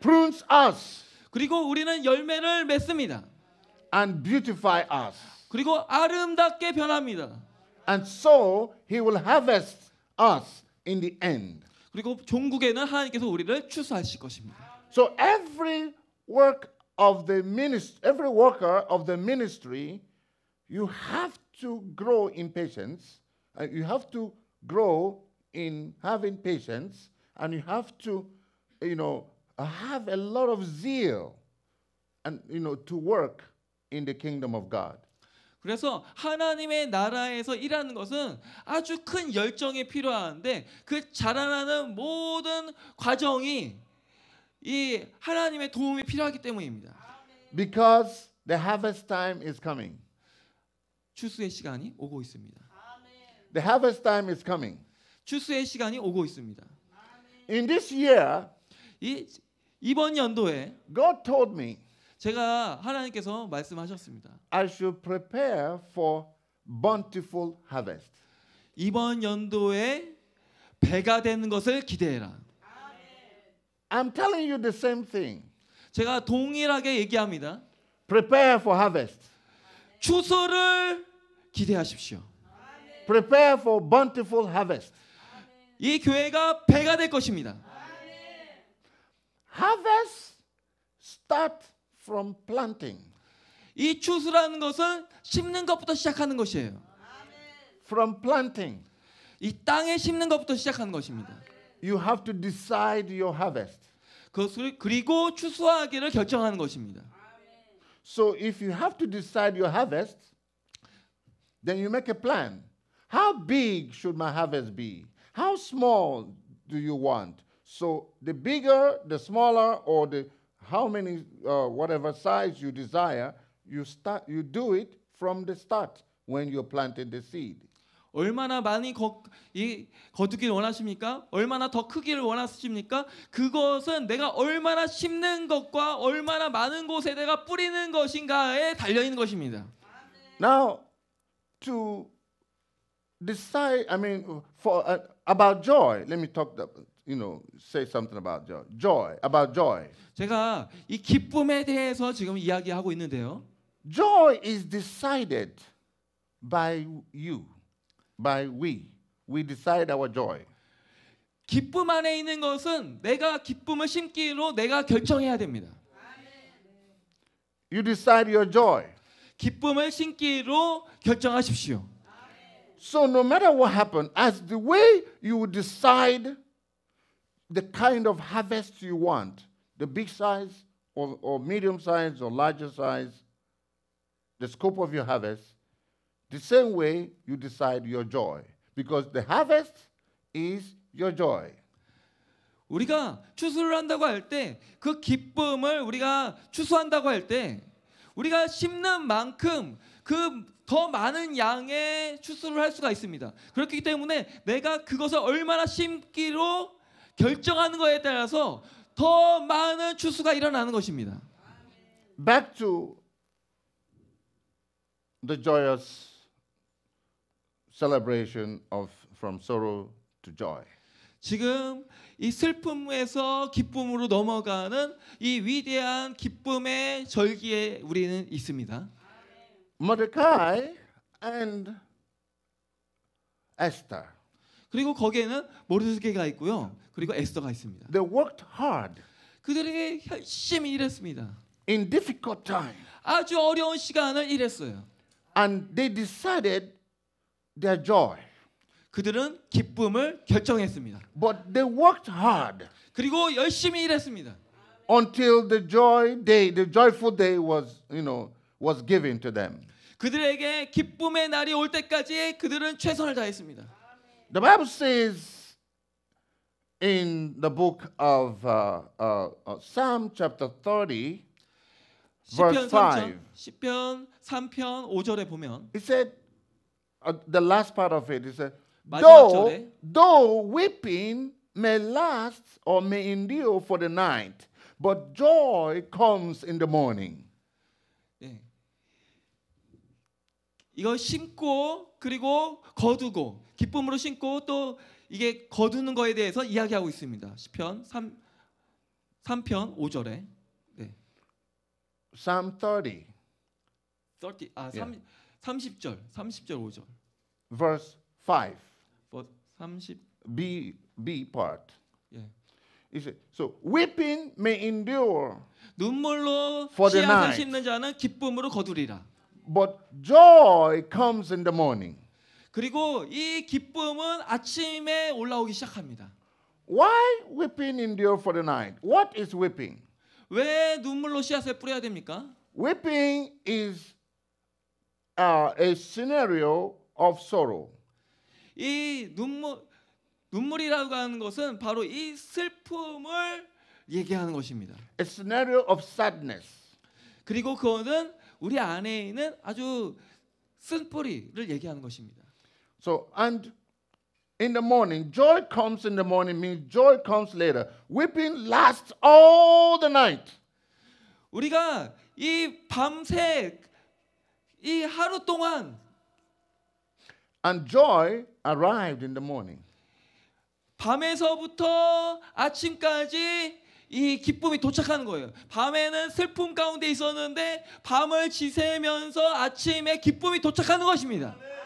Prunes us. 그리고 우리는 열매를 맺습니다. And beautify us. 그리고 아름답게 변합니다. And so he will harvest us in the end. 그리고 종국에는 하나님께서 우리를 추수하실 것입니다. So every work of the ministry, every worker of the ministry, you have to grow in patience, and uh, you have to grow in having patience, and you have to, you know, have a lot of zeal, and you know, to work in the kingdom of God. 그래서 하나님의 나라에서 일하는 것은 아주 큰 열정이 필요한데 그 자라나는 모든 과정이 이 하나님의 도움이 필요하기 때문입니다. Because the harvest time is coming. 추수의 시간이 오고 있습니다. The harvest time is coming. 추수의 시간이 오고 있습니다. In this year, 이 이번 연도에 God told me 제가 하나님께서 말씀하셨습니다. I should prepare for bountiful harvest. 이번 연도에 배가 되는 것을 기대해라. I'm telling you the same thing. 제가 동일하게 얘기합니다. Prepare for harvest. 추수를 기대하십시오. Prepare for bountiful harvest. 이 교회가 배가 될 것입니다. Harvest start from planting. 이 추수라는 것은 심는 것부터 시작하는 것이에요. From planting. 이 땅에 심는 것부터 시작하는 것입니다. You have to decide your harvest. 그것을 그리고 추수하기를 결정하는 것입니다. So if you have to decide your harvest, then you make a plan. How big should my harvest be? How small do you want? So the bigger, the smaller, or the how many, uh, whatever size you desire, you, start, you do it from the start when you're planting the seed. 얼마나 많이 거, 이, 거두길 원하십니까? 얼마나 더 크기를 원하십니까? 그것은 내가 얼마나 심는 것과 얼마나 많은 곳에 내가 뿌리는 것인가에 달려 있는 것입니다. Now to decide, I mean, for uh, about joy. Let me talk you know, say something about joy. Joy, about joy. 제가 이 기쁨에 대해서 지금 이야기하고 있는데요. Joy is decided by you, by we. We decide our joy. 기쁨 안에 있는 것은 내가 기쁨을 심기로 내가 결정해야 됩니다. You decide your joy. 기쁨을 심기로 결정하십시오. So no matter what happens, as the way you decide the kind of harvest you want, the big size or, or medium size or larger size, the scope of your harvest, the same way you decide your joy. Because the harvest is your joy. 우리가 추수를 한다고 할 때 그 기쁨을 우리가 추수한다고 할 때 우리가 심는 만큼 그 더 많은 양의 추수를 할 수가 있습니다. 그렇기 때문에 내가 그것을 얼마나 심기로 결정하는 것에 따라서 더 많은 추수가 일어나는 것입니다. Back to the joyous celebration of from sorrow to joy. 지금 이 슬픔에서 기쁨으로 넘어가는 이 위대한 기쁨의 절기에 우리는 있습니다. Mordecai and Esther. 그리고 거기에는 모르드게가 있고요. 그리고 에스더가 있습니다. They worked hard. 그들이 열심히 일했습니다. In difficult time. 아주 어려운 시간을 일했어요. And they decided their joy. 그들은 기쁨을 결정했습니다. But they worked hard. 그리고 열심히 일했습니다. Until the joy day, the joyful day was, you know, was given to them. 그들에게 기쁨의 날이 올 때까지 그들은 최선을 다했습니다. The Bible says in the book of uh, uh, uh Psalm chapter 30, verse 5. 3편 5절에 보면 It said uh, the last part of it, it said though, though weeping may last or may endure for the night, but joy comes in the morning. 네. 이거 심고 그리고 거두고 기쁨으로 신고 또 이게 거두는 거에 대해서 이야기하고 있습니다. 시편 3 3편 5절에 네. Psalm 30. 30 아, 3, yeah. 30절. 30절 5절. Verse 5. Verse 30 B B part. 예. He said, so weeping may endure 눈물로 씨앗을 심는 자는 기쁨으로 거두리라. But joy comes in the morning. 그리고 이 기쁨은 아침에 올라오기 시작합니다. Why weeping endure for the night? What is weeping? 왜 눈물로 씨앗을 뿌려야 됩니까? Weeping is uh, a scenario of sorrow. 이 눈물 눈물이라고 하는 것은 바로 이 슬픔을 얘기하는 것입니다. A scenario of sadness. 그리고 그거는 우리 안에 있는 아주 쓴 뿌리를 얘기하는 것입니다. So, and in the morning, joy comes in the morning means joy comes later. Weeping lasts all the night. 우리가 이 밤새 이 하루 동안 and joy arrived in the morning. 밤에서부터 아침까지 이 기쁨이 도착하는 거예요. 밤에는 슬픔 가운데 있었는데 밤을 지새면서 아침에 기쁨이 도착하는 것입니다. 네.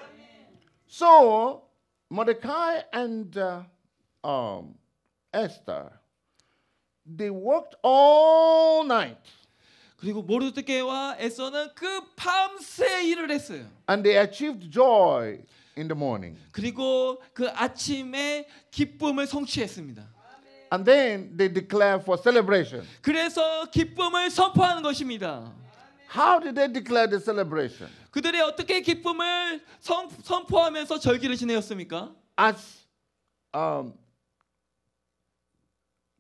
So Mordecai and uh, um, Esther, they worked all night. 그리고 모르드개와 에서는 그 밤새 일을 했어요. And they achieved joy in the morning. 그리고 그 아침에 기쁨을 성취했습니다. And then they declare for celebration. 그래서 기쁨을 선포하는 것입니다. How did they declare the celebration? 그들이 어떻게 기쁨을 선포하면서 절기를 지내었습니까? As um,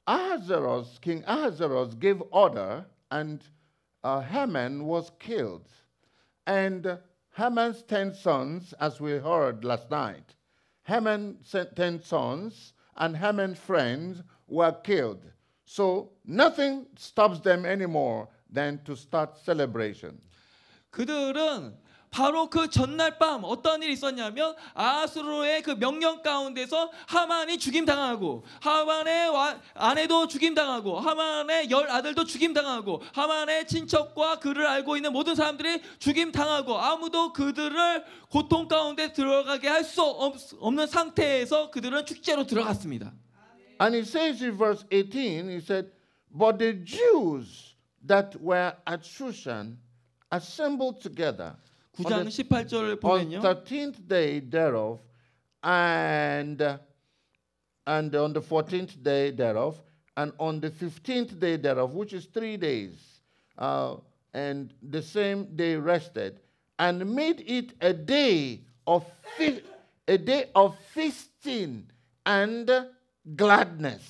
Ahasuerus, King Ahasuerus gave order and uh, Haman was killed. And Haman's ten sons, as we heard last night, Haman's ten sons and Haman's friends were killed. So nothing stops them anymore than to start celebration. 그들은 바로 그 전날 밤 어떤 일이 있었냐면 아수르의 그 명령 가운데서 하만이 죽임당하고 하만의 와, 아내도 죽임당하고 하만의 열 아들도 죽임당하고 하만의 친척과 그를 알고 있는 모든 사람들이 죽임당하고 아무도 그들을 고통 가운데 들어가게 할 수 없는 상태에서 그들은 축제로 들어갔습니다. And it says in verse 18, he said, but the Jews that were at Shushan assembled together 9장 18절을 보면요. On the 13th day thereof and and on the 14th day thereof and on the 15th day thereof which is 3 days uh, and the same day rested and made it a day of a day of feasting and gladness.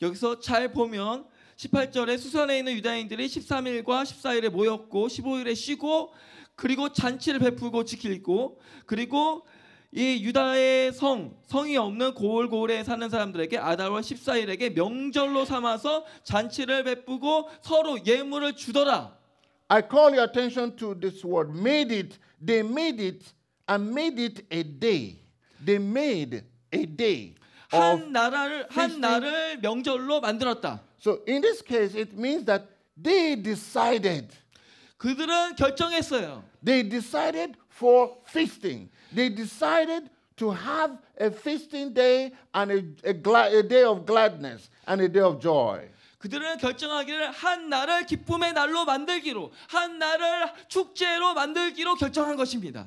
여기서 잘 보면 18절에 수산에 있는 유다인들이 13일과 14일에 모였고 15일에 쉬고 그리고 잔치를 베풀고 지키고 그리고 이 유다의 성, 성이 없는 고을고을에 사는 사람들에게 아달월 14일에게 명절로 삼아서 잔치를 베푸고 서로 예물을 주더라. I call your attention to this word made it. They made it and made it a day. They made a day. 한 나라를 한 날을 명절로 만들었다. So in this case, it means that they decided. 그들은 결정했어요. They decided for feasting. They decided to have a feasting day and a, a, glad, a day of gladness and a day of joy. 그들은 결정하기를 한 날을 기쁨의 날로 만들기로 한 날을 축제로 만들기로 결정한 것입니다.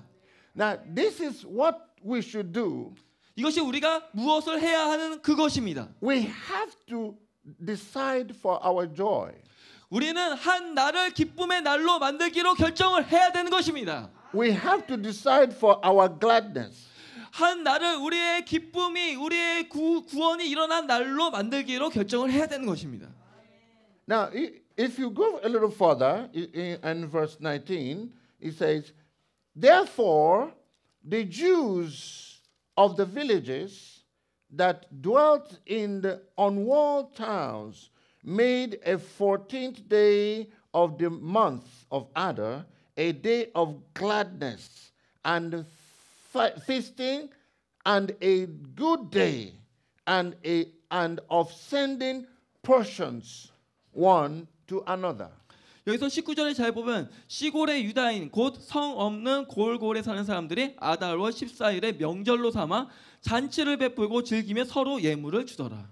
Now this is what we should do. 이것이 우리가 무엇을 해야 하는 그것입니다. We have to decide for our joy. 우리는 한 날을 기쁨의 날로 만들기로 결정을 해야 되는 것입니다. We have to decide for our gladness. 한 날을 우리의 기쁨이 우리의 구, 구원이 일어난 날로 만들기로 결정을 해야 되는 것입니다. Now if you go a little further in verse 19 it says therefore the Jews of the villages that dwelt in the unwalled towns made a 14th day of the month of Adar a day of gladness and feasting and a good day and, a, and of sending portions one to another. 여기서 19절에 잘 보면 시골의 유다인 곧 성 없는 골골에 사는 사람들이 아달월 14일에 명절로 삼아 잔치를 베풀고 즐기며 서로 예물을 주더라.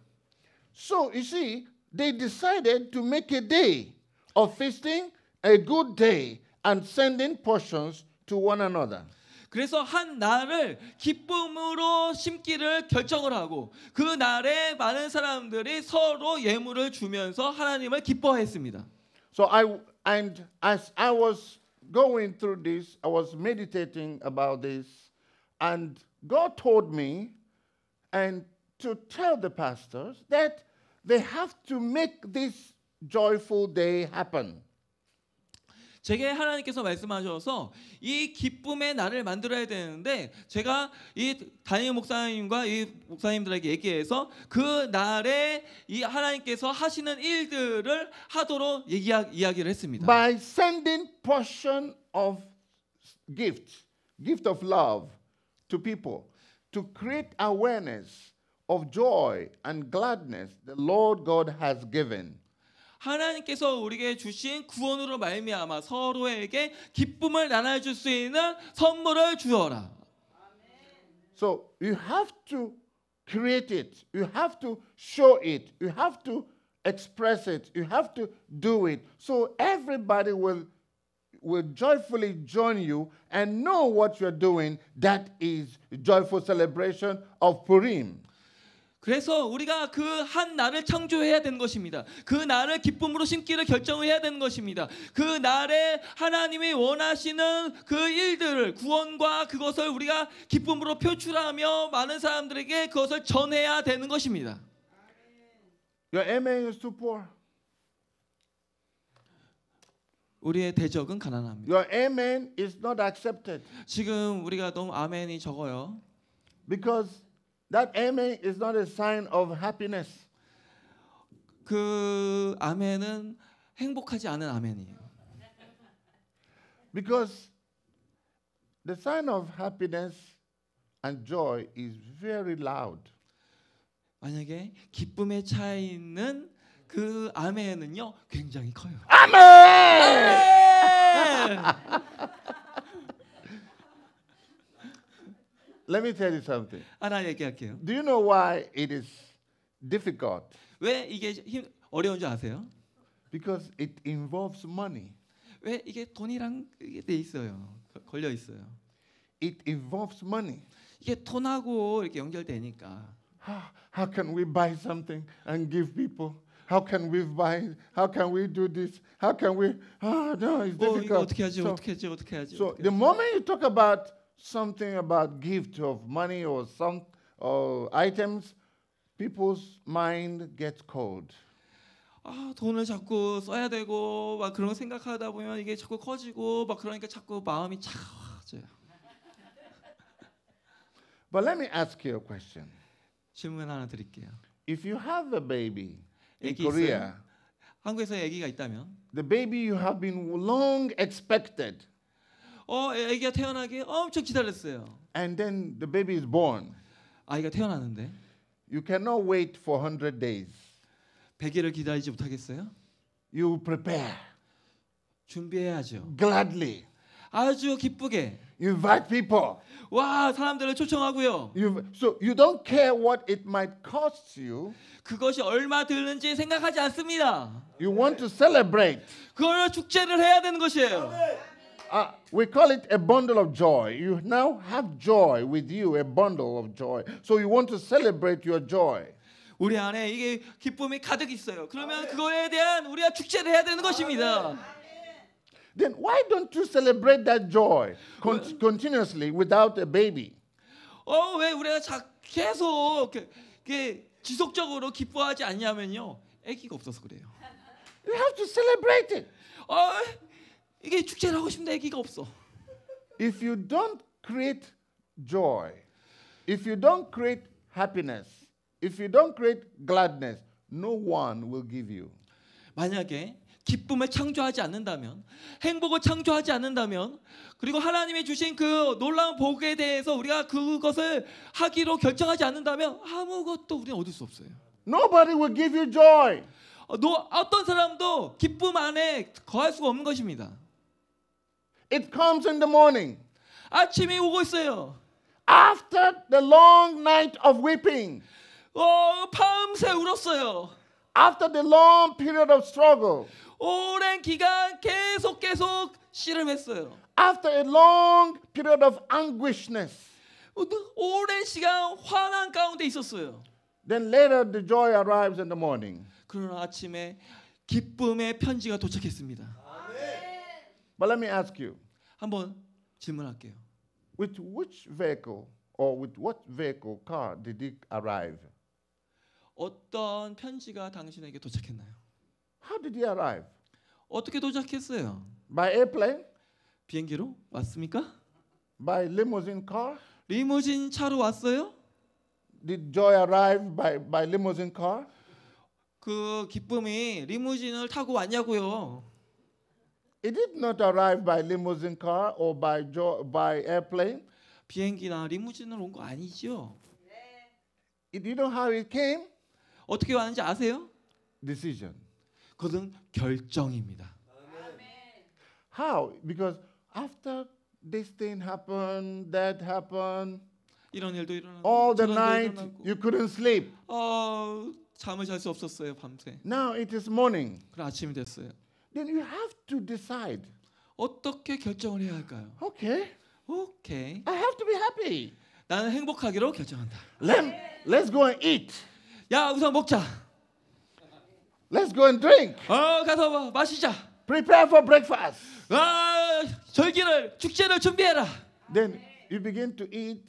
So you see, they decided to make a day of feasting, a good day, and sending portions to one another. 그래서 한 날을 기쁨으로 심기를 결정을 하고 그 날에 많은 사람들이 서로 예물을 주면서 하나님을 기뻐했습니다. So I, and as I was going through this, I was meditating about this, and God told me and to tell the pastors that they have to make this joyful day happen. 제게 하나님께서 말씀하셔서 이 기쁨의 나를 만들어야 되는데 제가 이 담임 목사님과 이 목사님들에게 얘기해서 그 날에 이 하나님께서 하시는 일들을 하도록 얘기하, 이야기를 했습니다. By sending portion of gift, gift of love to people to create awareness of joy and gladness the Lord God has given. 하나님께서 우리에게 주신 구원으로 말미암아 서로에게 기쁨을 있는 선물을 주어라. So you have to create it. You have to show it. You have to express it. You have to do it. So everybody will will joyfully join you and know what you're doing. That is joyful celebration of Purim. 그래서 우리가 그 한 날을 창조해야 되는 것입니다. 그 날을 기쁨으로 심기를 결정해야 되는 것입니다. 그 날에 하나님이 원하시는 그 일들을 구원과 그것을 우리가 기쁨으로 표출하며 많은 사람들에게 그것을 전해야 되는 것입니다. Your m y is too poor. 우리의 대적은 가난합니다. Your amen is not accepted. 지금 우리가 너무 아멘이 적어요. Because That amen is not a sign of happiness. 그 아멘은 행복하지 않은 아멘이에요. Because the sign of happiness and joy is very loud. 만약에 기쁨의 차이는 그 아멘은요 굉장히 커요. 아멘. 아멘! Let me tell you something. 하나 얘기할게요. Do you know why it is difficult? 왜 이게 힘, 어려운 줄 아세요? Because it involves money. 왜 이게 돈이랑 이게 돼 있어요. 걸려 있어요. It involves money. 이게 돈하고 이렇게 연결되니까. How, how can we buy something and give people? How can we buy? How can we do this? How can we? Ah, no, it's difficult. 어, 어떻게 하지? So, 어떻게 하지? 어떻게 하지? So 어떻게 the 하지? moment you talk about something about gift of money or some or items, people's mind gets cold. 아, 돈을 자꾸 써야 되고 막 그런 생각하다 보면 이게 자꾸 커지고 막 그러니까 자꾸 마음이 차가워져요. But let me ask you a question. 질문 하나 드릴게요. If you have a baby in Korea, 한국에서 아기가 있다면, the baby you have been long expected. 어 아기가 태어나기 엄청 기다렸어요. And then the baby is born. 아이가 태어나는데 You cannot wait for 100 days. 100일을 기다리지 못하겠어요? You prepare. 준비해야죠. Gladly. 아주 기쁘게. You invite people. 와 사람들을 초청하고요. You, so you don't care what it might cost you. 그것이 얼마 드는지 생각하지 않습니다. You want to celebrate. 그걸 축제를 해야 되는 것이에요. 아멘. Uh, we call it a bundle of joy. You now have joy with you, a bundle of joy. So you want to celebrate your joy. 우리 안에 이게 기쁨이 가득 있어요. 그러면 그거에 대한 우리가 축제를 해야 되는 것입니다. Then why don't you celebrate that joy continuously without a baby? 어, 왜 우리가 자, 계속 이렇게 지속적으로 기뻐하지 않냐면요. 아기가 없어서 그래요. You have to celebrate it. 어, 이게 축제를 하고 싶은데 애기가 없어. If you don't create joy, if you don't create happiness, if you don't create gladness, no one will give you. 만약에 기쁨을 창조하지 않는다면, 행복을 창조하지 않는다면, 그리고 하나님이 주신 그 놀라운 복에 대해서 우리가 그것을 하기로 결정하지 않는다면 아무것도 우리는 얻을 수 없어요. Nobody will give you joy. 어, 어떤 사람도 기쁨 안에 거할 수가 없는 것입니다. It comes in the morning. 아침이 오고 있어요. After the long night of weeping. 어, 밤새 울었어요. After the long period of struggle. 오랜 기간 계속 계속 씨름했어요. After a long period of anguishness. 오랜 시간 화난 가운데 있었어요. Then later the joy arrives in the morning. 그러나 아침에 기쁨의 편지가 도착했습니다. But let me ask you. 한번 질문할게요. With which vehicle or with what vehicle car did it arrive? 어떤 편지가 당신에게 도착했나요? How did it arrive? 어떻게 도착했어요? By airplane? 비행기로 왔습니까? By limousine car? 리무진 차로 왔어요? Did joy arrive by by limousine car? 그 기쁨이 리무진을 타고 왔냐고요. It did not arrive by limousine car or by, by airplane. 비행기나 리무진으로 온 거 아니죠? 네. You know how it came? 어떻게 왔는지 아세요? Decision. 그것은 결정입니다. 아멘. How? Because after this thing happened, that happened. 이런 일도 일어나고. All the night 일어나고. you couldn't sleep. 어, 잠을 잘 수 없었어요 밤새. Now it is morning. 그럼 아침이 됐어요. then you have to decide. 어떻게 결정을 해야 할까요? Okay. Okay. I have to be happy. 나는 행복하기로 결정한다. Let, let's go and eat. 야, 우선 먹자. Let's go and drink. 어, 가서 마시자. Prepare for breakfast. 아, 절기를 축제를 준비해라. Then you begin to eat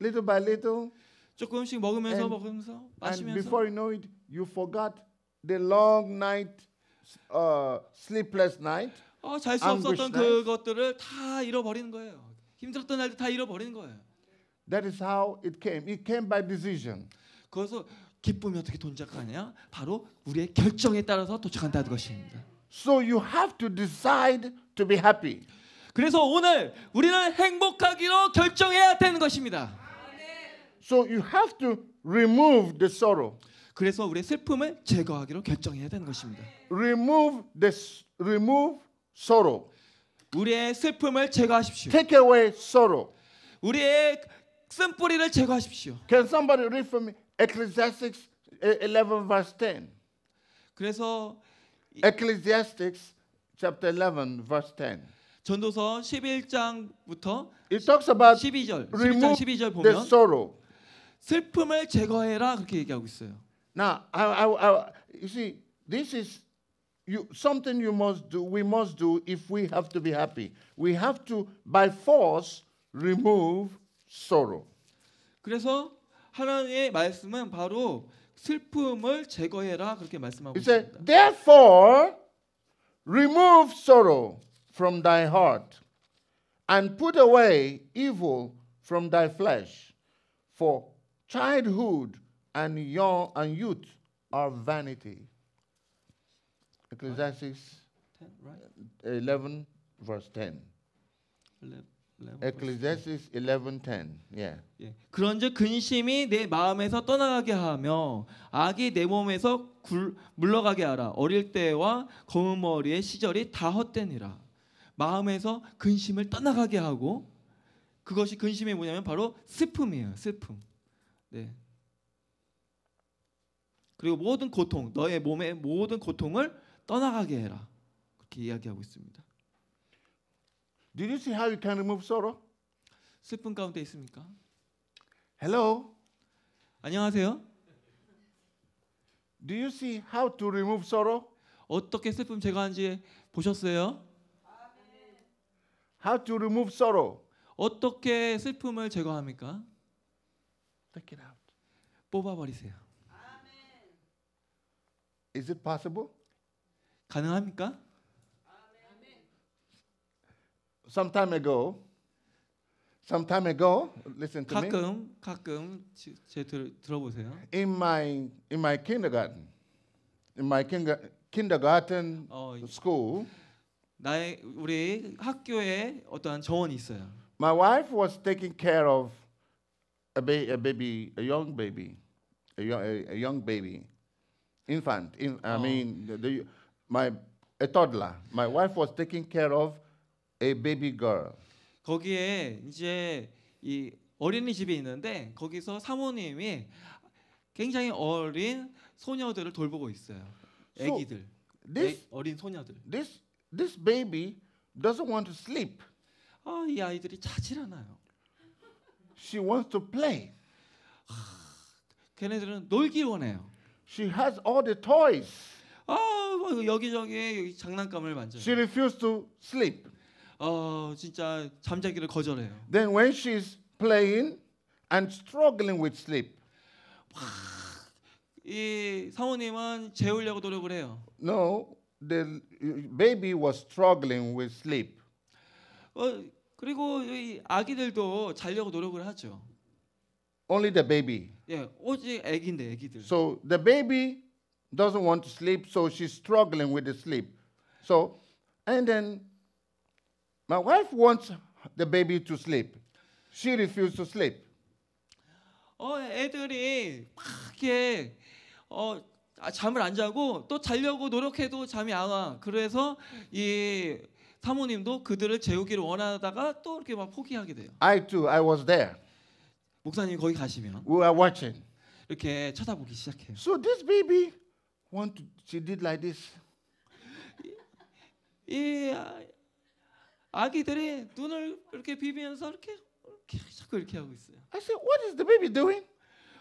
little by little. 조금씩 먹으면서 and, 먹으면서 마시면서. And before you know it, you forgot the long night uh, sleepless night. 어, 잘수 없었던 그것들을 다 잃어버리는 거예요. 힘들었던 날들 다 잃어버리는 거예요. That is how it came. It came by decision. 그래서 기쁨이 어떻게 도착하냐? 바로 우리의 결정에 따라서 도착한다는 것입니다. So you have to decide to be happy. 그래서 오늘 우리는 행복하기로 결정해야 되는 것입니다. So you have to remove the sorrow. 그래서 우리의 슬픔을 제거하기로 결정해야 되는 것입니다. Remove this, remove sorrow. 우리의 슬픔을 제거하십시오. Take away sorrow. 우리의 쓴뿌리를 제거하십시오. Can somebody read for me Ecclesiastes 11 verse 10? 그래서 Ecclesiastes chapter 11 verse 10. 전도서 11장부터 It talks about 12절, 11장 12절 보면 the sorrow. 슬픔을 제거해라 그렇게 얘기하고 있어요. Now, I, I, I, you see, this is you, something you must do, we must do if we have to be happy. We have to, by force, remove sorrow. 그래서 하나님의 말씀은 바로 슬픔을 제거해라 그렇게 말씀하고 It 있습니다. Said, Therefore, remove sorrow from thy heart, and put away evil from thy flesh, for childhood and young and youth are vanity. Ecclesiastes Ten, right? 11 verse 10. 11 Ecclesiastes 11:10. Yeah. 예. 그런즉 근심이 내 마음에서 떠나가게 하며 악이 내 몸에서 굴, 물러가게 하라. 어릴 때와 검은 머리의 시절이 다 헛되니라. 마음에서 근심을 떠나가게 하고 그것이 근심이 뭐냐면 바로 슬픔이에요. 슬픔. 네. 그리고 모든 고통, 너의 몸의 모든 고통을 떠나가게 해라. 그렇게 이야기하고 있습니다. Did you see how you can remove sorrow? 슬픔 가운데 있습니까? Hello. 안녕하세요. Do you see how to remove sorrow? 어떻게 슬픔 제거하는지 보셨어요? How to remove sorrow? 어떻게 슬픔을 제거합니까? Take it out. 뽑아버리세요. Is it possible? 가능합니까? Some time ago, some time ago, listen to me. 가끔 가끔 제 들어보세요. In my in my kindergarten, in my kinder, kindergarten 어, school. 나의 우리 학교에 어떠한 정원이 있어요. My wife was taking care of a, ba- a baby, a young baby, a young, a, a young baby. infant. In, I oh. mean, the, the, my a toddler. My wife was taking care of a baby girl. 거기에 이제 이 어린이집이 있는데 거기서 사모님이 굉장히 어린 소녀들을 돌보고 있어요. 아기들. So this, 애, 어린 소녀들. This this baby doesn't want to sleep. 아, 이 아이들이 자질 않아요. She wants to play. 하, 걔네들은 놀기 원해요. She has all the toys. 아, 여기저기 장난감을 만져. She refused to sleep. 어, 진짜 잠자기를 거절해요. Then when she's playing and struggling with sleep. 이 사모님은 재우려고 노력을 해요. No, the baby was struggling with sleep. 어, 그리고 이 아기들도 자려고 노력을 하죠. Only the baby. 예, 오직 아기인데 아기들. So the baby doesn't want to sleep, so she's struggling with the sleep. So and then my wife wants the baby to sleep. She refused to sleep. 어, 애들이 막게어 잠을 안 자고 또 자려고 노력해도 잠이 안 와. 그래서 이 사모님도 그들을 재우기를 원하다가 또 이렇게 막 포기하게 돼요. I too, I was there. 목사님 거기 가시면 we are watching. 이렇게 쳐다보기 시작해요. So this baby want to, she did like this. 이 아기들이 눈을 이렇게 비비면서 이렇게 이렇게 자꾸 이렇게 하고 있어요. I said, what is the baby doing?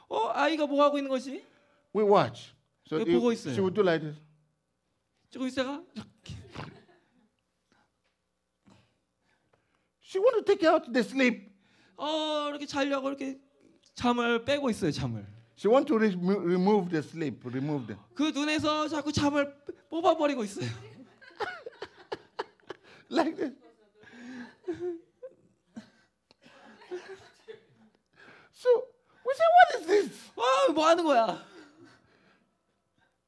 어 아이가 뭐 하고 있는 것이? We watch. So if, 보고 있어요. She would do like this. 찍고 있어가 She want to take out the sleep. 어, 이렇게 자려고 이렇게 잠을 빼고 있어요, 잠을. She want to re- remove the sleep, remove the. 그 눈에서 자꾸 잠을 뽑아 버리고 있어요. like this. so we say, what is this? 와, 뭐 하는 거야?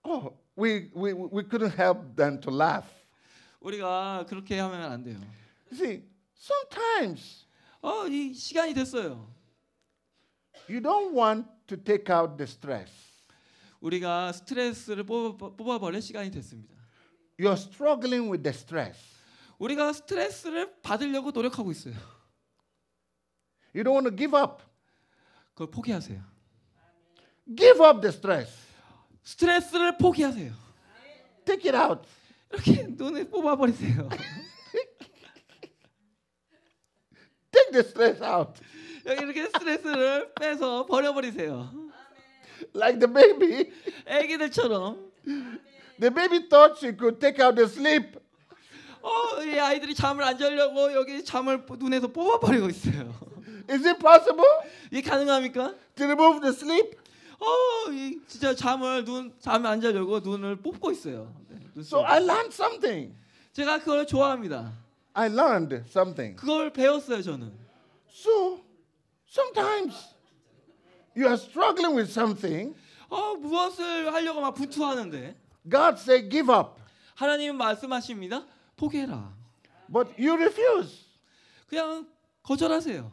Oh, we we we couldn't help than to laugh. 우리가 그렇게 하면 안 돼요. See, sometimes 어, 이 시간이 됐어요. You don't want to take out the stress. 우리가 스트레스를 뽑아, 뽑아버릴 시간이 됐습니다. You're struggling with the stress. 우리가 스트레스를 받으려고 노력하고 있어요. You don't want to give up. 그걸 포기하세요. Give up the stress. 스트레스를 포기하세요. Take it out. 이렇게 눈에 뽑아버리세요. Take the stress out. 이렇게 스트레스를 빼서 버려버리세요. Like the baby. 아기들처럼. The baby thought she could take out the sleep. 어, 이 아이들이 잠을 안 자려고 여기 잠을 눈에서 뽑아버리고 있어요. Is it possible? 이게 가능합니까? To remove the sleep? 어, 이 진짜 잠을 눈 잠을 안 자려고 눈을 뽑고 있어요. 네, so I learned something. 제가 그걸 좋아합니다. I learned something. 그걸 배웠어요 저는. So sometimes you are struggling with something. 어, 무엇을 하려고 막 분투하는데. God say give up. 하나님 말씀하십니다. 포기해라. But you refuse. 그냥 거절하세요.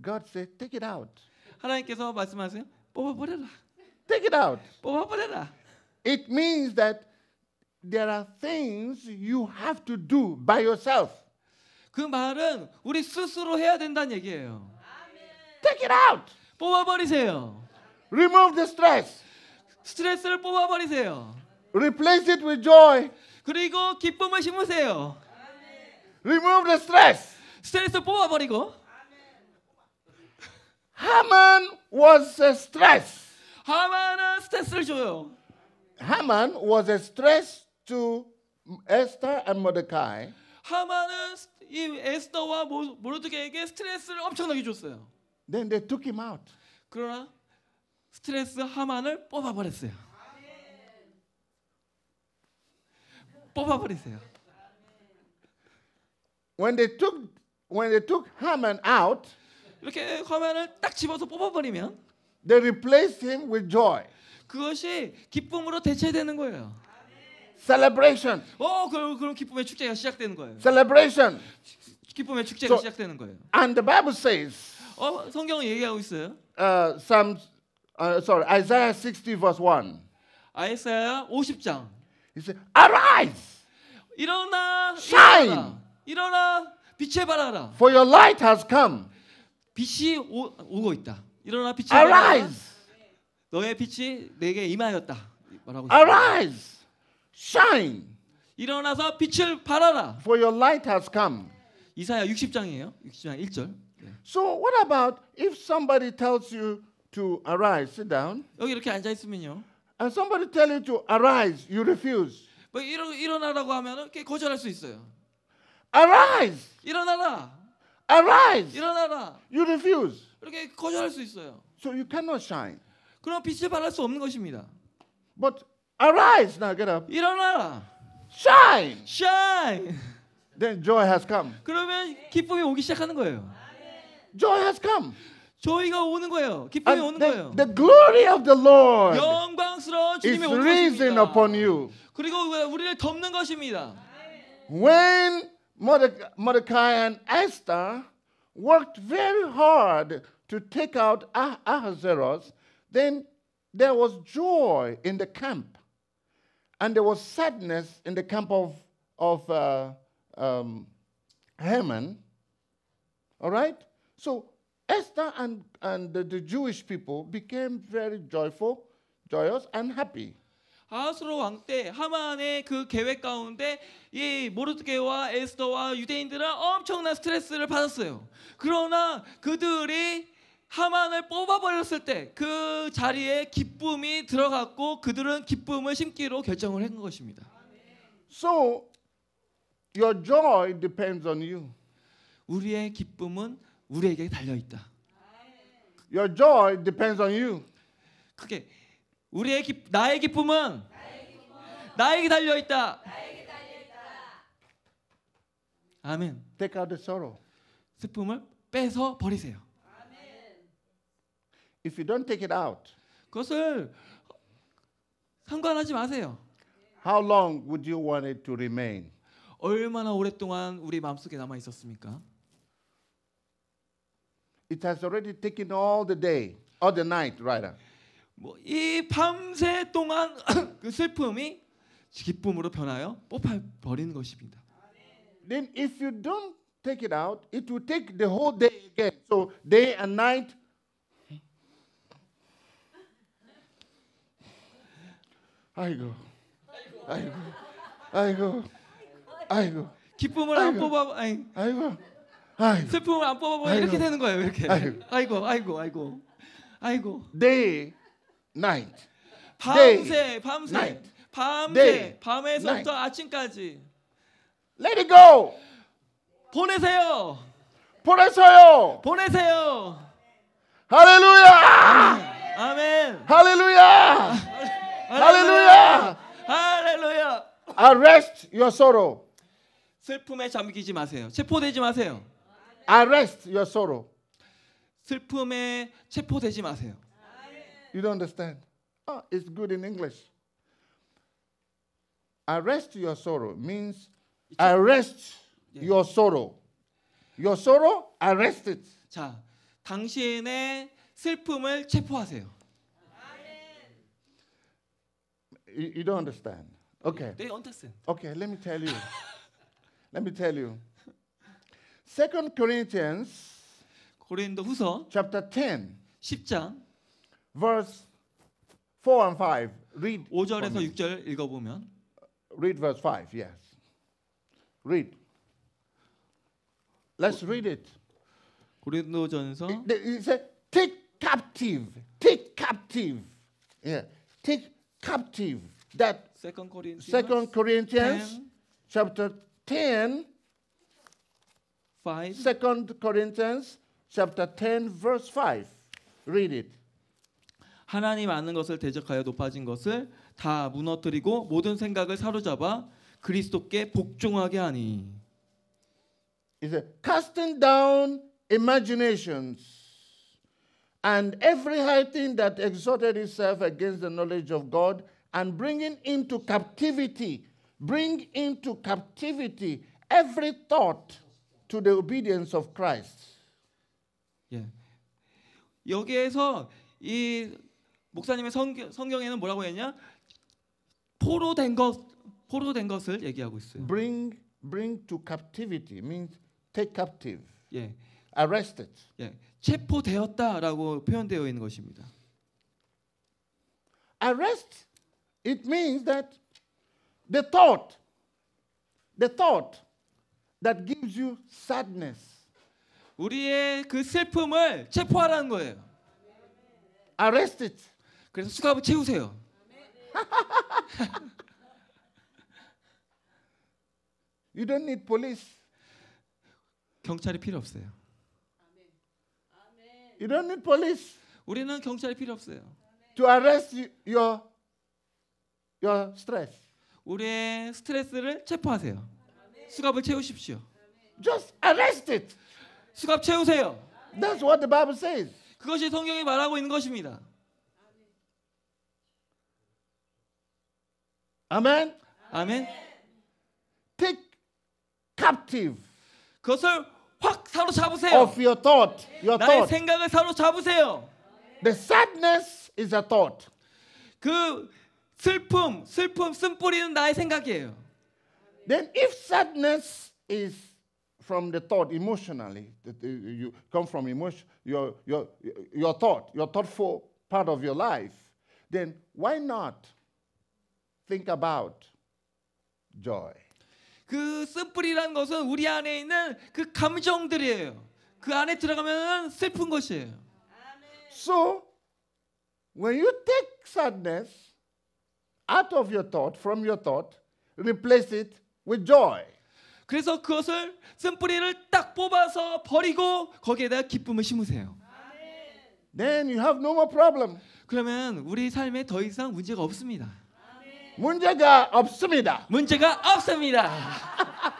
God said take it out. 하나님께서 말씀하세요. 뽑아버려라. Take it out. 뽑아버려라. It means that there are things you have to do by yourself. 그 말은 우리 스스로 해야 된다는 얘기예요. Take it out. 뽑아버리세요. Remove the stress. 스트레스를 뽑아버리세요. Replace it with joy. 그리고 기쁨을 심으세요. Remove the stress. 스트레스 뽑아버리고. Haman was a stress. 하만은 스트레스를 줘요. Haman was a stress to Esther and Mordecai. 하만은 이 에스더와 모르드게에게 스트레스를 엄청나게 줬어요. Then they took him out. 그러나 스트레스 하만을 뽑아 버렸어요. 뽑아 버리세요. When they took when they took Haman out, 이렇게 하만을 딱 집어서 뽑아 버리면 they replaced him with joy. 그것이 기쁨으로 대체되는 거예요. celebration. 어, 그럼, 그럼 기쁨의 축제가 시작되는 거예요. celebration. 기쁨의 축제가 so, 시작되는 거예요. And the Bible says. 어, 성경은 얘기하고 있어요. Uh, Psalm, uh, sorry, Isaiah 60 verse 1. 아이사야 50장. He said, arise. 일어나. Shine. 일어나. 일어나. 빛을 발하라. For your light has come. 빛이 오, 오고 있다. 일어나 빛을 발하라. Arise. 너의 빛이 내게 임하였다. 말하고 있습니다. Arise. shine. 일어나서 빛을 발하라. For your light has come. 이사야 60장이에요. 60장 1절. So what about if somebody tells you to arise, sit down? 여기 이렇게 앉아 있으면요. And somebody tell you to arise, you refuse. 뭐 일어 일어나라고 하면은 이렇게 거절할 수 있어요. Arise. 일어나라. Arise. 일어나라. You refuse. 이렇게 거절할 수 있어요. So you cannot shine. 그럼 빛을 발할 수 없는 것입니다. But Arise now, get up. 일어나. Shine. Shine. Then joy has come. 그러면 기쁨이 오기 시작하는 거예요. Joy has come. 저희가 오는 거예요. 기쁨이 오는 거예요. The glory of the Lord 영광스러운 주님의 is risen upon you. 그리고 우리를 덮는 것입니다. When Mordecai and Esther worked very hard to take out ah-, Ahasuerus, then there was joy in the camp. And there was sadness in the camp of, of uh, um, Haman. All right? So Esther and, and the, the Jewish people became very joyful, joyous, and happy. 아하스로 왕 때 하만의 그 계획 가운데 이 모르드게와 에스더와 유대인들은 엄청난 스트레스를 받았어요. 그러나 그들이 하만을 뽑아버렸을 때 그 자리에 기쁨이 들어갔고 그들은 기쁨을 심기로 결정을 한 것입니다. So your joy depends on you. 우리의 기쁨은 우리에게 달려 있다. Your joy depends on you. 그게 우리의 기, 나의 기쁨은 나에게 달려 있다. 아멘. Take out the sorrow. 슬픔을 빼서 버리세요. If you don't take it out, 그것을 상관하지 마세요. How long would you want it to remain? 얼마나 오랫동안 우리 마음속에 남아 있었습니까? It has already taken all the day, all the night, rather. 뭐이 밤새 동안 그 슬픔이 기쁨으로 변하여 뽑아 버리는 것입니다. Then if you don't take it out, it will take the whole day again. So day and night 아이고, 아이고, 아이고, 아이고. 기쁨을 안 뽑아, 아이, 아이고, 아이고. 슬픔을 안 뽑아보면 이렇게 되는 거예요. 이렇게. 아이고, 아이고, 아이고, 아이고. 아이고. Day, night. 밤새, 밤새, night. 밤새, Day. 밤에서부터 night. 아침까지. Let it go. 보내세요. 보내세요. 보내세요. 할렐루야. 아멘. 아멘. 할렐루야. 할렐루야. 할렐루야. Arrest your sorrow. 슬픔에 잠기지 마세요. 체포되지 마세요. Arrest your sorrow. 슬픔에 체포되지 마세요. You don't understand. Oh, it's good in English. Arrest your sorrow means arrest your sorrow. Your sorrow, arrest it. 자, 당신의 슬픔을 체포하세요. You, you don't understand. Okay. They understand. Okay, let me tell you. <laughs> let me tell you. Second Corinthians Corinthians 후서 chapter 10 10장 verse 4 and 5. Read 5절에서 6절 읽어보면. Read verse 5. Yes. Read. Let's read it. 고린도전서 It, it said take captive. Take captive. Yeah. Take captive. That Second Corinthians, Second Corinthians 10, chapter 10, 5. 2 Corinthians chapter 10 verse 5. Read it. 하나님 아는 것을 대적하여 높아진 것을 다 무너뜨리고 모든 생각을 사로잡아 그리스도께 복종하게 하니. It says, casting down imaginations and every high thing that exalted itself against the knowledge of God, and bringing into captivity, bring into captivity every thought to the obedience of Christ. Yeah. 여기에서 이 목사님의 성경, 성경에는 뭐라고 했냐? 포로 된 것, 포로 된 것을 얘기하고 있어요. Bring bring to captivity means take captive. 예. arrested. 예. 체포되었다라고 표현되어 있는 것입니다. Arrest it means that the thought the thought that gives you sadness 우리의 그 슬픔을 체포하라는 거예요. Arrest it. 그래서 수갑을 채우세요. you don't need police. 경찰이 필요 없어요. You don't need police. 우리는 경찰이 필요 없어요. To arrest your your stress. 우리의 스트레스를 체포하세요. 수갑을 채우십시오. Just arrest it. 수갑 채우세요. That's what the Bible says. 그것이 성경이 말하고 있는 것입니다. 아멘. 아멘. Take captive. 그것을 확 사로잡으세요. of your thought. Your 나의 thought. 생각을 사로잡으세요. The sadness is a thought. 그 슬픔, 슬픔, 쓴뿌리는 나의 생각이에요. Then if sadness is from the thought emotionally, that you come from emotion, your, your, your thought, your thoughtful part of your life, then why not think about joy? 그 쓴뿌리라는 것은 우리 안에 있는 그 감정들이에요. 그 안에 들어가면 슬픈 것이에요. So when you take sadness out of your thought, from your thought, replace it with joy. 그래서 그것을 쓴뿌리를 딱 뽑아서 버리고 거기에다 기쁨을 심으세요. Then you have no more problem. 그러면 우리 삶에 더 이상 문제가 없습니다. 문제가 없습니다. 문제가 없습니다. <laughs>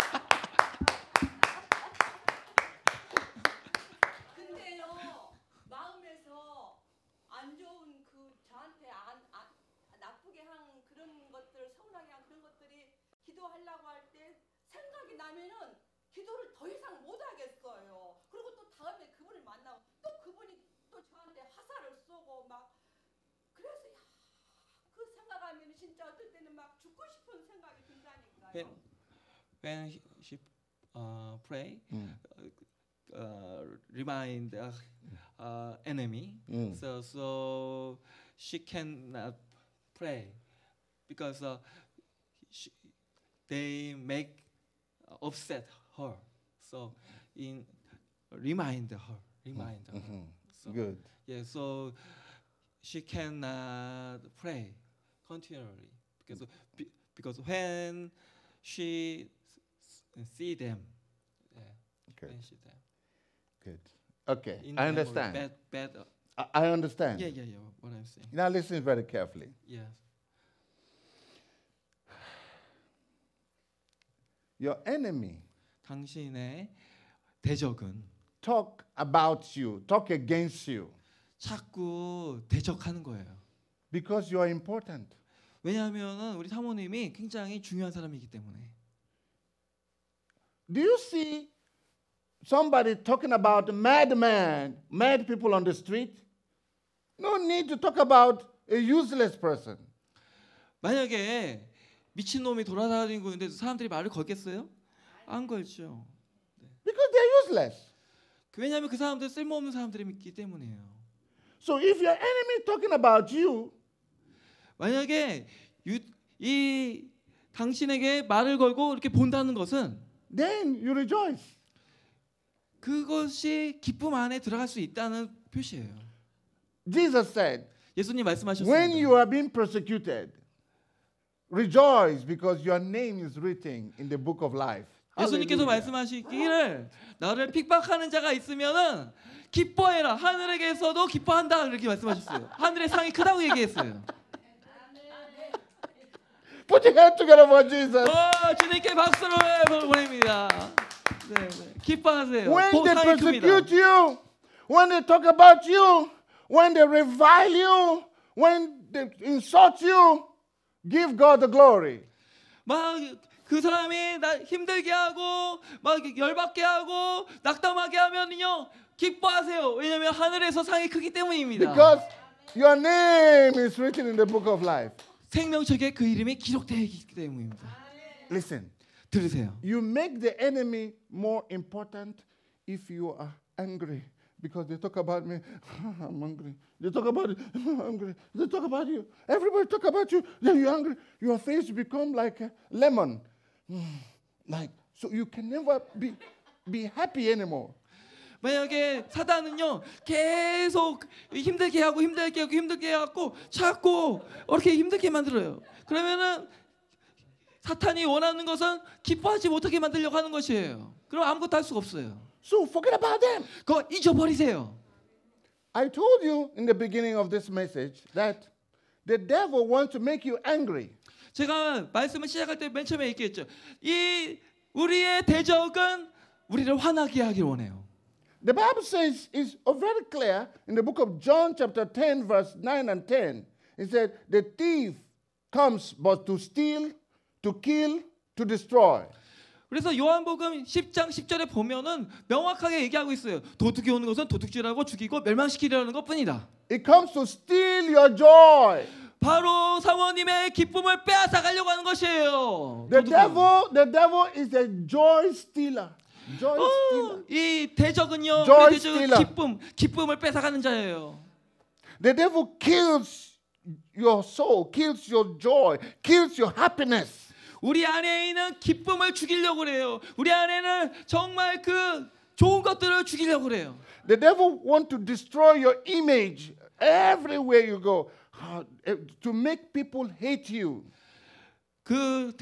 when, when she uh, pray, mm. uh, uh, remind uh, enemy. Mm. So so she cannot pray because uh, she, they make uh, upset her. So in remind her, remind mm -hmm. her. Mm-hmm. So, Good. Yeah. So she cannot pray continually because because when she see them. Yeah. Good. Them. Good. Okay, In I understand. Bad, bad, uh, I, I understand. Yeah, yeah, yeah, what I'm saying. Now listen very carefully. Yes. Your enemy 당신의 대적은 talk about you, talk against you. 자꾸 대적하는 거예요. Because you are important. 왜냐하면 우리 사모님이 굉장히 중요한 사람이기 때문에. Do you see somebody talking about madman, mad people on the street? No need to talk about a useless person. 만약에 미친 놈이 돌아다니고 있는데 사람들이 말을 걸겠어요? 안 걸죠. Because they're useless. 왜냐하면 그 사람들 쓸모없는 사람들이기 때문이에요. So if your enemy talking about you, 만약에 유, 이 당신에게 말을 걸고 이렇게 본다는 것은 then you rejoice. 그것이 기쁨 안에 들어갈 수 있다는 표시예요. Jesus said, 예수님 말씀하셨습니다. When you are being persecuted, rejoice because your name is written in the book of life. 예수님께서 말씀하시기를 나를 핍박하는 자가 있으면은 기뻐해라 하늘에게서도 기뻐한다 이렇게 말씀하셨어요. 하늘의 상이 크다고 얘기했어요. 부지가 주여러분 Jesus. 어, 주님께 박수를 보냅니다. 네, 네. 기뻐하세요. When they persecute you, when they talk about you, when they revile you, when they insult you, give God the glory. 막 그 사람이 나 힘들게 하고 막 열받게 하고 낙담하게 하면요 기뻐하세요. 왜냐하면 하늘에서 상이 크기 때문입니다. Because your name is written in the book of life. 생명책에 그 이름이 때문입니다. Listen. 들으세요. You make the enemy more important if you are angry because they talk about me. <laughs> I'm angry. They talk about angry. <laughs> They talk about you. Everybody talk about you. Then you're angry. Your face become like a lemon. <sighs> Like so you can never be be happy anymore. 만약에 사단은요 계속 힘들게 하고 힘들게 하고 힘들게 하고 자꾸 이렇게 힘들게 만들어요. 그러면은 사탄이 원하는 것은 기뻐하지 못하게 만들려고 하는 것이에요. 그럼 아무것도 할 수가 없어요. So forget about them. 그거 잊어버리세요. I told you in the beginning of this message that the devil wants to make you angry. 제가 말씀을 시작할 때 맨 처음에 얘기했죠. 이 우리의 대적은 우리를 화나게 하길 원해요. The Bible says is very clear in the book of John, chapter 10, verse 9 and 10. It said, The thief comes but to steal, to kill, to destroy. 그래서 요한복음 10장 10절에 보면은 명확하게 얘기하고 있어요. 도둑이 오는 것은 도둑질하고 죽이고 멸망시키려는 것뿐이다. It comes to steal your joy. 바로 사모님의 기쁨을 빼앗아 가려고 하는 것이에요. The 도둑은. devil, the devil is a joy stealer. 어, 이 대적은요, 우리 대적 기쁨, 기쁨을 뺏어가는 자예요. The devil kills your soul, kills your joy, kills your happiness. 우리 안에 있는 기쁨을 죽이려고 그래요. 우리 안에는 정말 그 좋은 것들을 죽이려고 그래요. The devil want to destroy your image everywhere you go to make people hate you. 그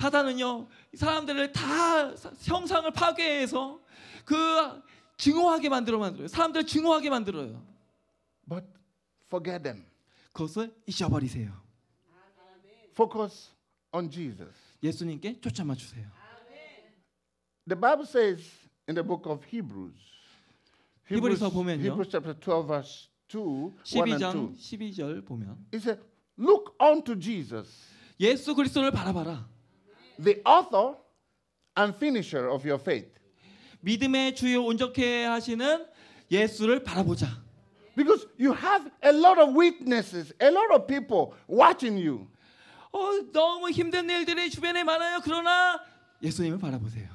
사단은요 사람들을 다 형상을 파괴해서 그 증오하게 만들어 만들어요. 사람들 증오하게 만들어요. But forget them. 그것을 잊어버리세요. Focus on Jesus. 예수님께 초점만 주세요. The Bible says in the book of Hebrews. 히브리서 보면요. Hebrews chapter 12 verse 2, 12장 12절 보면 it says look unto Jesus. 예수 그리스도를 바라봐라. the author and finisher of your faith. 믿음의 주요 온전케 하시는 예수를 바라보자. Because you have a lot of witnesses, a lot of people watching you. 어, 너무 힘든 일들이 주변에 많아요. 그러나 예수님을 바라보세요.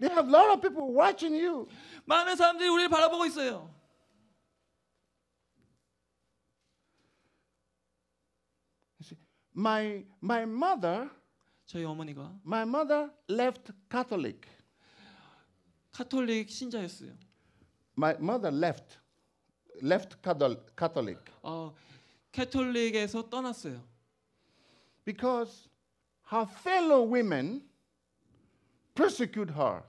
They have a lot of people watching you. 많은 사람들이 우리를 바라보고 있어요. My my mother 저희 어머니가 My mother left Catholic. 카톨릭 신자였어요. My mother left left Catholic. 어, 캐톨릭에서 떠났어요. Because her fellow women persecute her.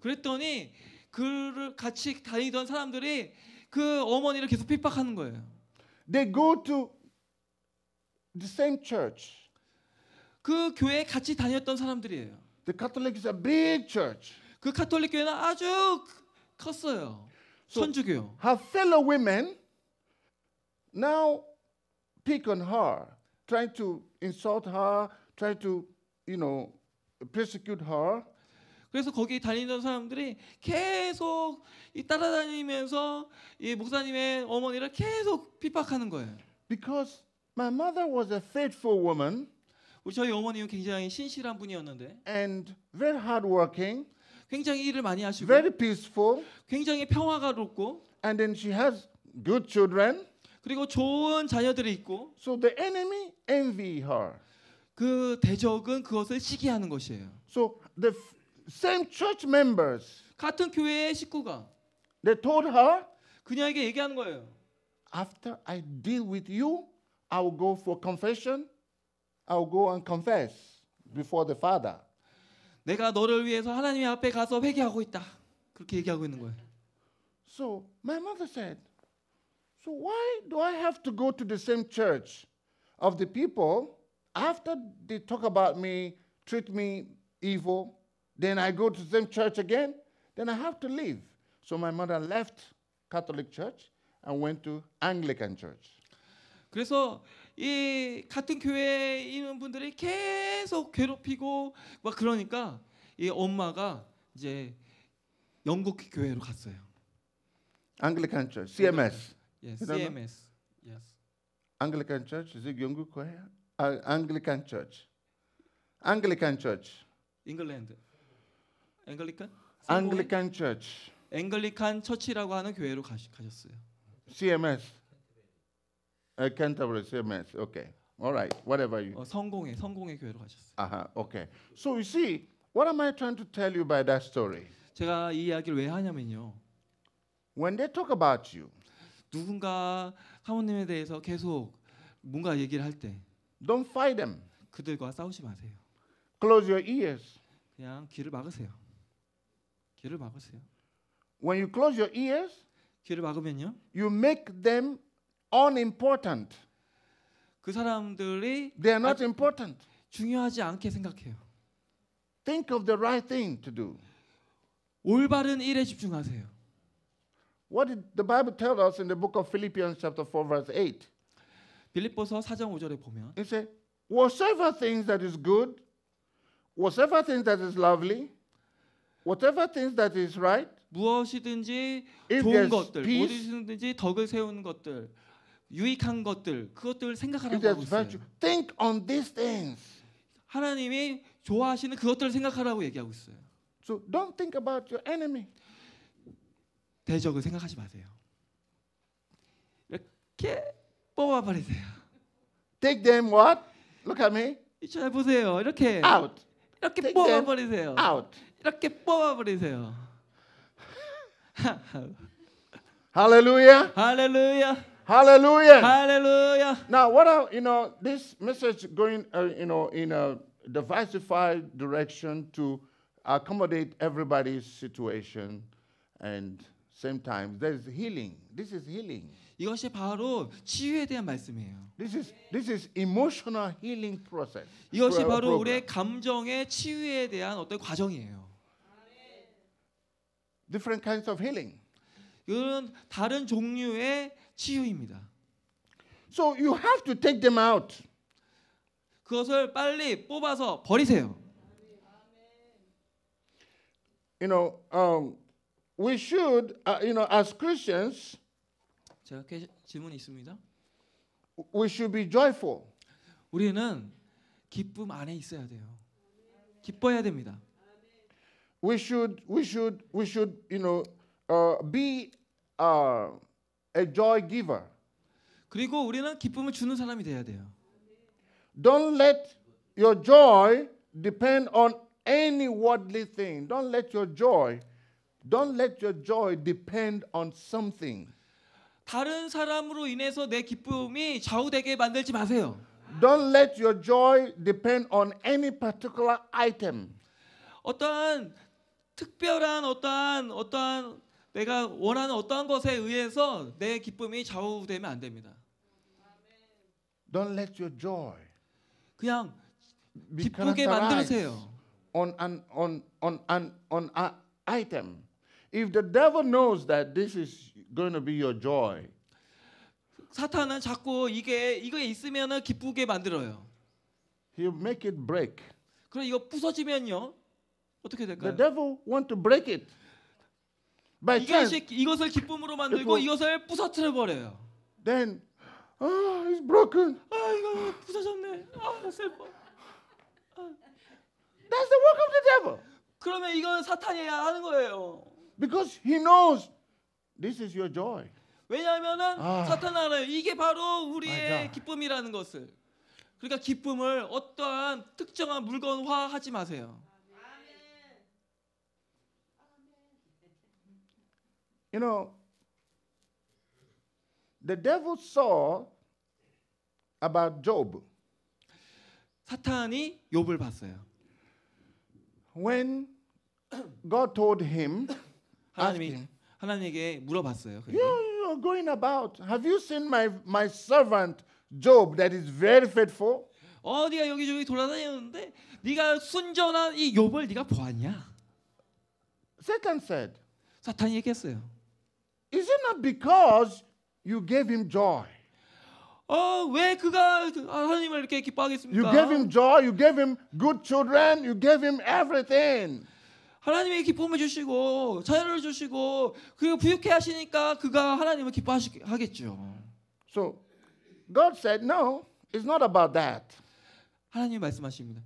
그랬더니 그를 같이 다니던 사람들이 그 어머니를 계속 핍박하는 거예요. They go to the same church. 그 교회에 같이 다녔던 사람들이에요. The Catholic is a big church. 그가톨릭 교회는 아주 컸어요. So 선주교. Her fellow women now pick on her, trying to insult her, trying to, you know, persecute her. 그래서 거기 다니던 사람들이 계속 이 따라다니면서 이 목사님의 어머니를 계속 핍박하는 거예요. Because my mother was a faithful woman. 우리 저희 어머니는 굉장히 신실한 분이었는데 and very hard working, 굉장히 일을 많이 하시고 very peaceful, 굉장히 평화가롭고 and then she has good children. 그리고 좋은 자녀들이 있고 so the enemy envy her. 그 대적은 그것을 시기하는 것이에요. So the same church members 같은 교회의 식구가 they told her 그녀에게 얘기하는 거예요. After I deal with you, I will go for confession I'll go and confess before the Father. 내가 너를 위해서 하나님 앞에 가서 회개하고 있다. 그렇게 얘기하고 있는 거예요. So my mother said, So why do I have to go to the same church of the people after they talk about me, treat me evil, then I go to the same church again, then I have to leave. So my mother left Catholic church and went to Anglican church. 그래서 이 같은 교회에 있는 분들이 계속 괴롭히고 막 그러니까 이 엄마가 이제 영국 교회로 갔어요. Anglican Church, CMS. Yes, CMS. Yes. Anglican Church, is it 영국 교회? Uh, Anglican Church. Anglican Church. 잉글랜드. 앵글리칸? Anglican Church. 앵글리칸 처치라고 하는 교회로 가셨어요. CMS. Uh, Canterbury, same as. Okay. All right. Whatever you. 어, 성공의 성공의 교회로 가셨어요. Uh-huh. Okay. So you see, what am I trying to tell you by that story? 제가 이 이야기를 왜 하냐면요. When they talk about you, 누군가 사모님에 대해서 계속 뭔가 얘기를 할때 don't fight them. 그들과 싸우지 마세요. Close your ears. 그냥 귀를 막으세요. 귀를 막으세요. When you close your ears, 귀를 막으면요. You make them unimportant. 그 사람들이 They are not important. 중요하지 않게 생각해요. Think of the right thing to do. 올바른 일에 집중하세요. What did the Bible tell us in the book of Philippians chapter 4 verse 8? 빌립보서 4장 5절에 보면 It says, "Whatever things that is good, whatever things that is lovely, whatever things that is right, 무엇이든지 좋은 것들, peace, 무엇이든지 덕을 세우는 것들, 유익한 것들 그것들을 생각하라고 하고 있어요. Think on these things. 하나님이 좋아하시는 그것들을 생각하라고 얘기하고 있어요. So don't think about your enemy. 대적을 생각하지 마세요. 이렇게 뽑아버리세요. Take them what? Look at me. 잘 보세요. 이렇게 out. 이렇게 Take 뽑아버리세요. out. 이렇게 뽑아버리세요. 할렐루야. <laughs> 할렐루야. Hallelujah. Hallelujah. Now, what are, you know, this message going, uh, you know, in a diversified direction to accommodate everybody's situation and same time there's healing. This is healing. 이것이 바로 치유에 대한 말씀이에요. This is this is emotional healing process. 이것이 바로 program. 우리의 감정의 치유에 대한 어떤 과정이에요. Different kinds of healing. 이런 다른 종류의 치유입니다. So you have to take them out. 그것을 빨리 뽑아서 버리세요. You know, um, we should, uh, you know, as Christians, 제가 질문이 있습니다. We should be joyful. 우리는 기쁨 안에 있어야 돼요. 기뻐야 됩니다. We should, we should, we should, you know, uh, be, uh, a joy giver. 그리고 우리는 기쁨을 주는 사람이 돼야 돼요. Don't let your joy depend on any worldly thing. Don't let your joy don't let your joy depend on something. 다른 사람으로 인해서 내 기쁨이 좌우되게 만들지 마세요. Don't let your joy depend on any particular item. 어떠한 특별한 어떠한 어떠한 내가 원하는 어떠한 것에 의해서 내 기쁨이 좌우되면 안 됩니다. Don't let your joy 그냥 기쁘게 만들세요. On an on on an on a item. If the devil knows that this is going to be your joy. 사탄은 자꾸 이게 이거에 있으면은 기쁘게 만들어요. He'll make it break. 그럼 이거 부서지면요. 어떻게 될까요? The devil want to break it. 이것이, 이것을 기쁨으로 만들고 이것을 부서뜨려 버려요. Then, oh, it's broken. 아, 이거 부서졌네. 아, 슬퍼. 아. That's the work of the devil. 그러면 이건 사탄이 하는 거예요. Because he knows this is your joy. 왜냐하면은 아. 사탄 알아요. 이게 바로 우리의 기쁨이라는 것을. 그러니까 기쁨을 어떠한 특정한 물건화하지 마세요. You know, the devil saw about Job. 사탄이 욥을 봤어요. When God told him, 하나님이 하나님에게 물어봤어요. You are going about. Have you seen my my servant Job that is very faithful? 어 네가 여기저기 돌아다녔는데 네가 순전한 이 욥을 네가 보았냐? Satan said. 사탄이 얘기했어요. Is it not because you gave him joy? 어, 왜 그가 하나님을 이렇게 기뻐하겠습니까? You gave him joy, you gave him good children, you gave him everything. 하나님의 기쁨을 주시고 자녀를 주시고 그 부유케 하시니까 그가 하나님을 기뻐하겠죠. So God said no, it's not about that. 하나님 말씀하십니다.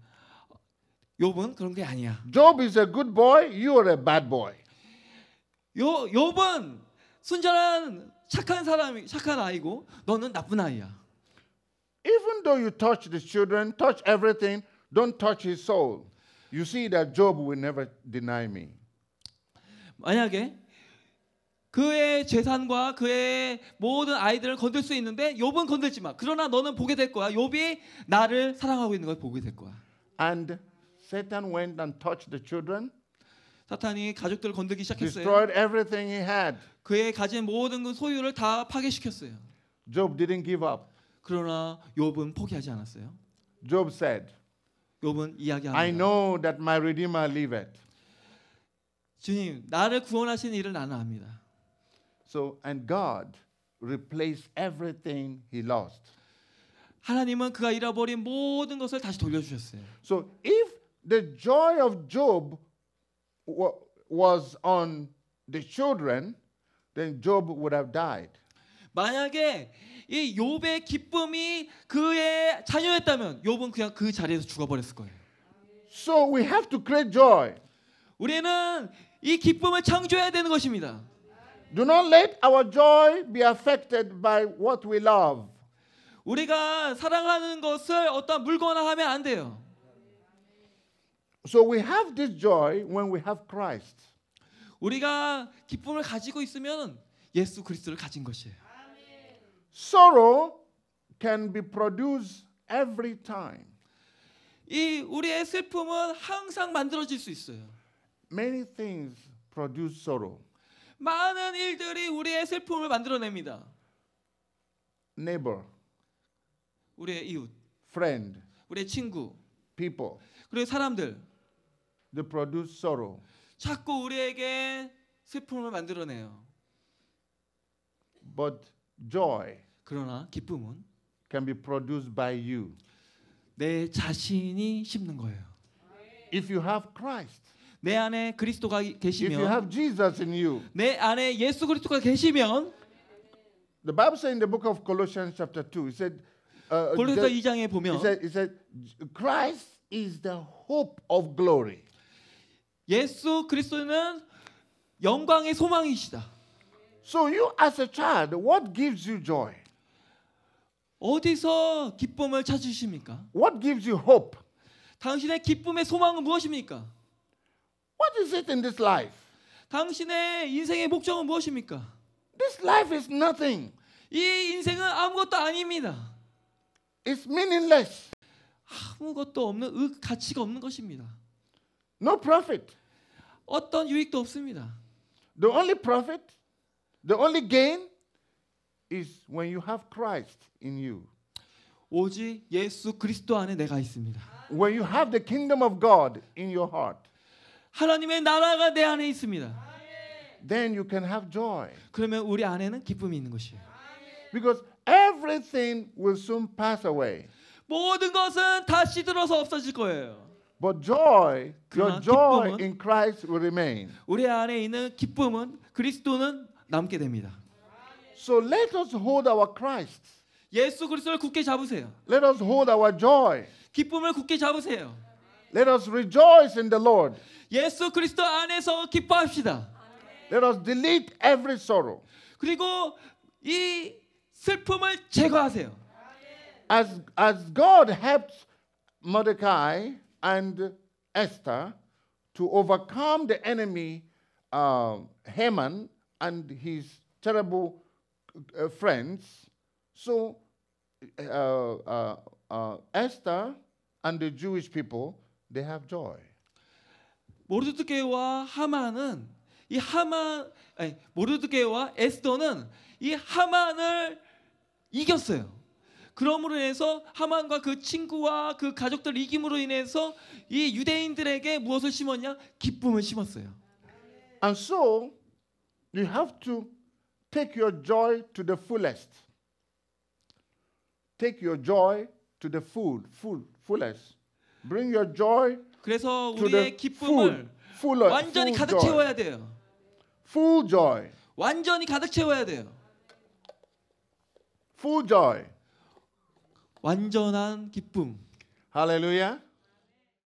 욥은 그런 게 아니야. Job is a good boy, you are a bad boy. 욥은 순전한 착한 사람이 착한 아이고 너는 나쁜 아이야. Even though you touch the children, touch everything, don't touch his soul. You see that Job will never deny me. 만약에 그의 재산과 그의 모든 아이들을 건들 수 있는데 욥은 건들지 마. 그러나 너는 보게 될 거야. 욥이 나를 사랑하고 있는 걸 보게 될 거야. And Satan went and touched the children. 사탄이 가족들을 건드기 시작했어요. Destroyed everything he had. 그의 가진 모든 그 소유를 다 파괴시켰어요. Job didn't give up. 그러나 욥은 포기하지 않았어요. Job said. 욥은 이야기합니다. I know that my redeemer liveth. 주님, 나를 구원하신 일을 나는 압니다. So and God replaced everything he lost. 하나님은 그가 잃어버린 모든 것을 다시 돌려주셨어요. So if the joy of Job was on the children, then Job would have died. 만약에 이 욥의 기쁨이 그의 자녀였다면 욥은 그냥 그 자리에서 죽어버렸을 거예요. So we have to create joy. 우리는 이 기쁨을 창조해야 되는 것입니다. Do not let our joy be affected by what we love. 우리가 사랑하는 것을 어떤 물건화하면 안 돼요. So we have this joy when we have Christ. 우리가 기쁨을 가지고 있으면 예수 그리스도를 가진 것이에요. Sorrow can be produced every time. 이 우리의 슬픔은 항상 만들어질 수 있어요. Many things produce sorrow. 많은 일들이 우리의 슬픔을 만들어냅니다. Neighbor. 우리의 이웃. Friend. 우리의 친구. People. 그리고 사람들. they produce sorrow. 자꾸 우리에게 슬픔을 만들어내요. But joy 그러나 기쁨은 can be produced by you. 내 자신이 심는 거예요. If you have Christ. 내 안에 그리스도가 계시면 If you have Jesus in you. 내 안에 예수 그리스도가 계시면 The Bible says in the book of Colossians chapter 2 it said 골로새 2장에 보면 it said, it said Christ is the hope of glory. 예수 그리스도는 영광의 소망이시다. So you as a child, what gives you joy? 어디서 기쁨을 찾으십니까? What gives you hope? 당신의 기쁨의 소망은 무엇입니까? What is it in this life? 당신의 인생의 목적은 무엇입니까? This life is nothing. 이 인생은 아무것도 아닙니다. It's meaningless. 아무것도 없는 가치가 없는 것입니다. No profit. 어떤 유익도 없습니다. The only profit, the only gain is when you have Christ in you. 오직 예수 그리스도 안에 내가 있습니다. When you have the kingdom of God in your heart. 하나님의 나라가 내 안에 있습니다. Then you can have joy. 그러면 우리 안에는 기쁨이 있는 것이에요. Because everything will soon pass away. 모든 것은 다시 들어서 없어질 거예요. But joy, your joy in Christ will remain. 우리 안에 있는 기쁨은 그리스도는 남게 됩니다. So let us hold our Christ. 예수 그리스도를 굳게 잡으세요. Let us hold our joy. 기쁨을 굳게 잡으세요. Let us rejoice in the Lord. 예수 그리스도 안에서 기뻐합시다. Let us delete every sorrow. 그리고 이 슬픔을 제거하세요. As as God helped Mordecai and Esther to overcome the enemy uh, Haman and his terrible uh, friends. So uh, uh, uh, Esther and the Jewish people, they have joy. 모르드게와 하만은 이 하만 아니 모르드게와 에스더는 이 하만을 이겼어요. 그러므로 인해서 하만과 그 친구와 그 가족들 이김으로 인해서 이 유대인들에게 무엇을 심었냐? 기쁨을 심었어요. And so you have to take your joy to the fullest. Take your joy to the full, full, fullest. Bring your joy. 그래서 우리의 기쁨을 full, full, 완전히 full 가득 joy. 채워야 돼요. Full joy. 완전히 가득 채워야 돼요. Full joy. 완전한 기쁨. 할렐루야.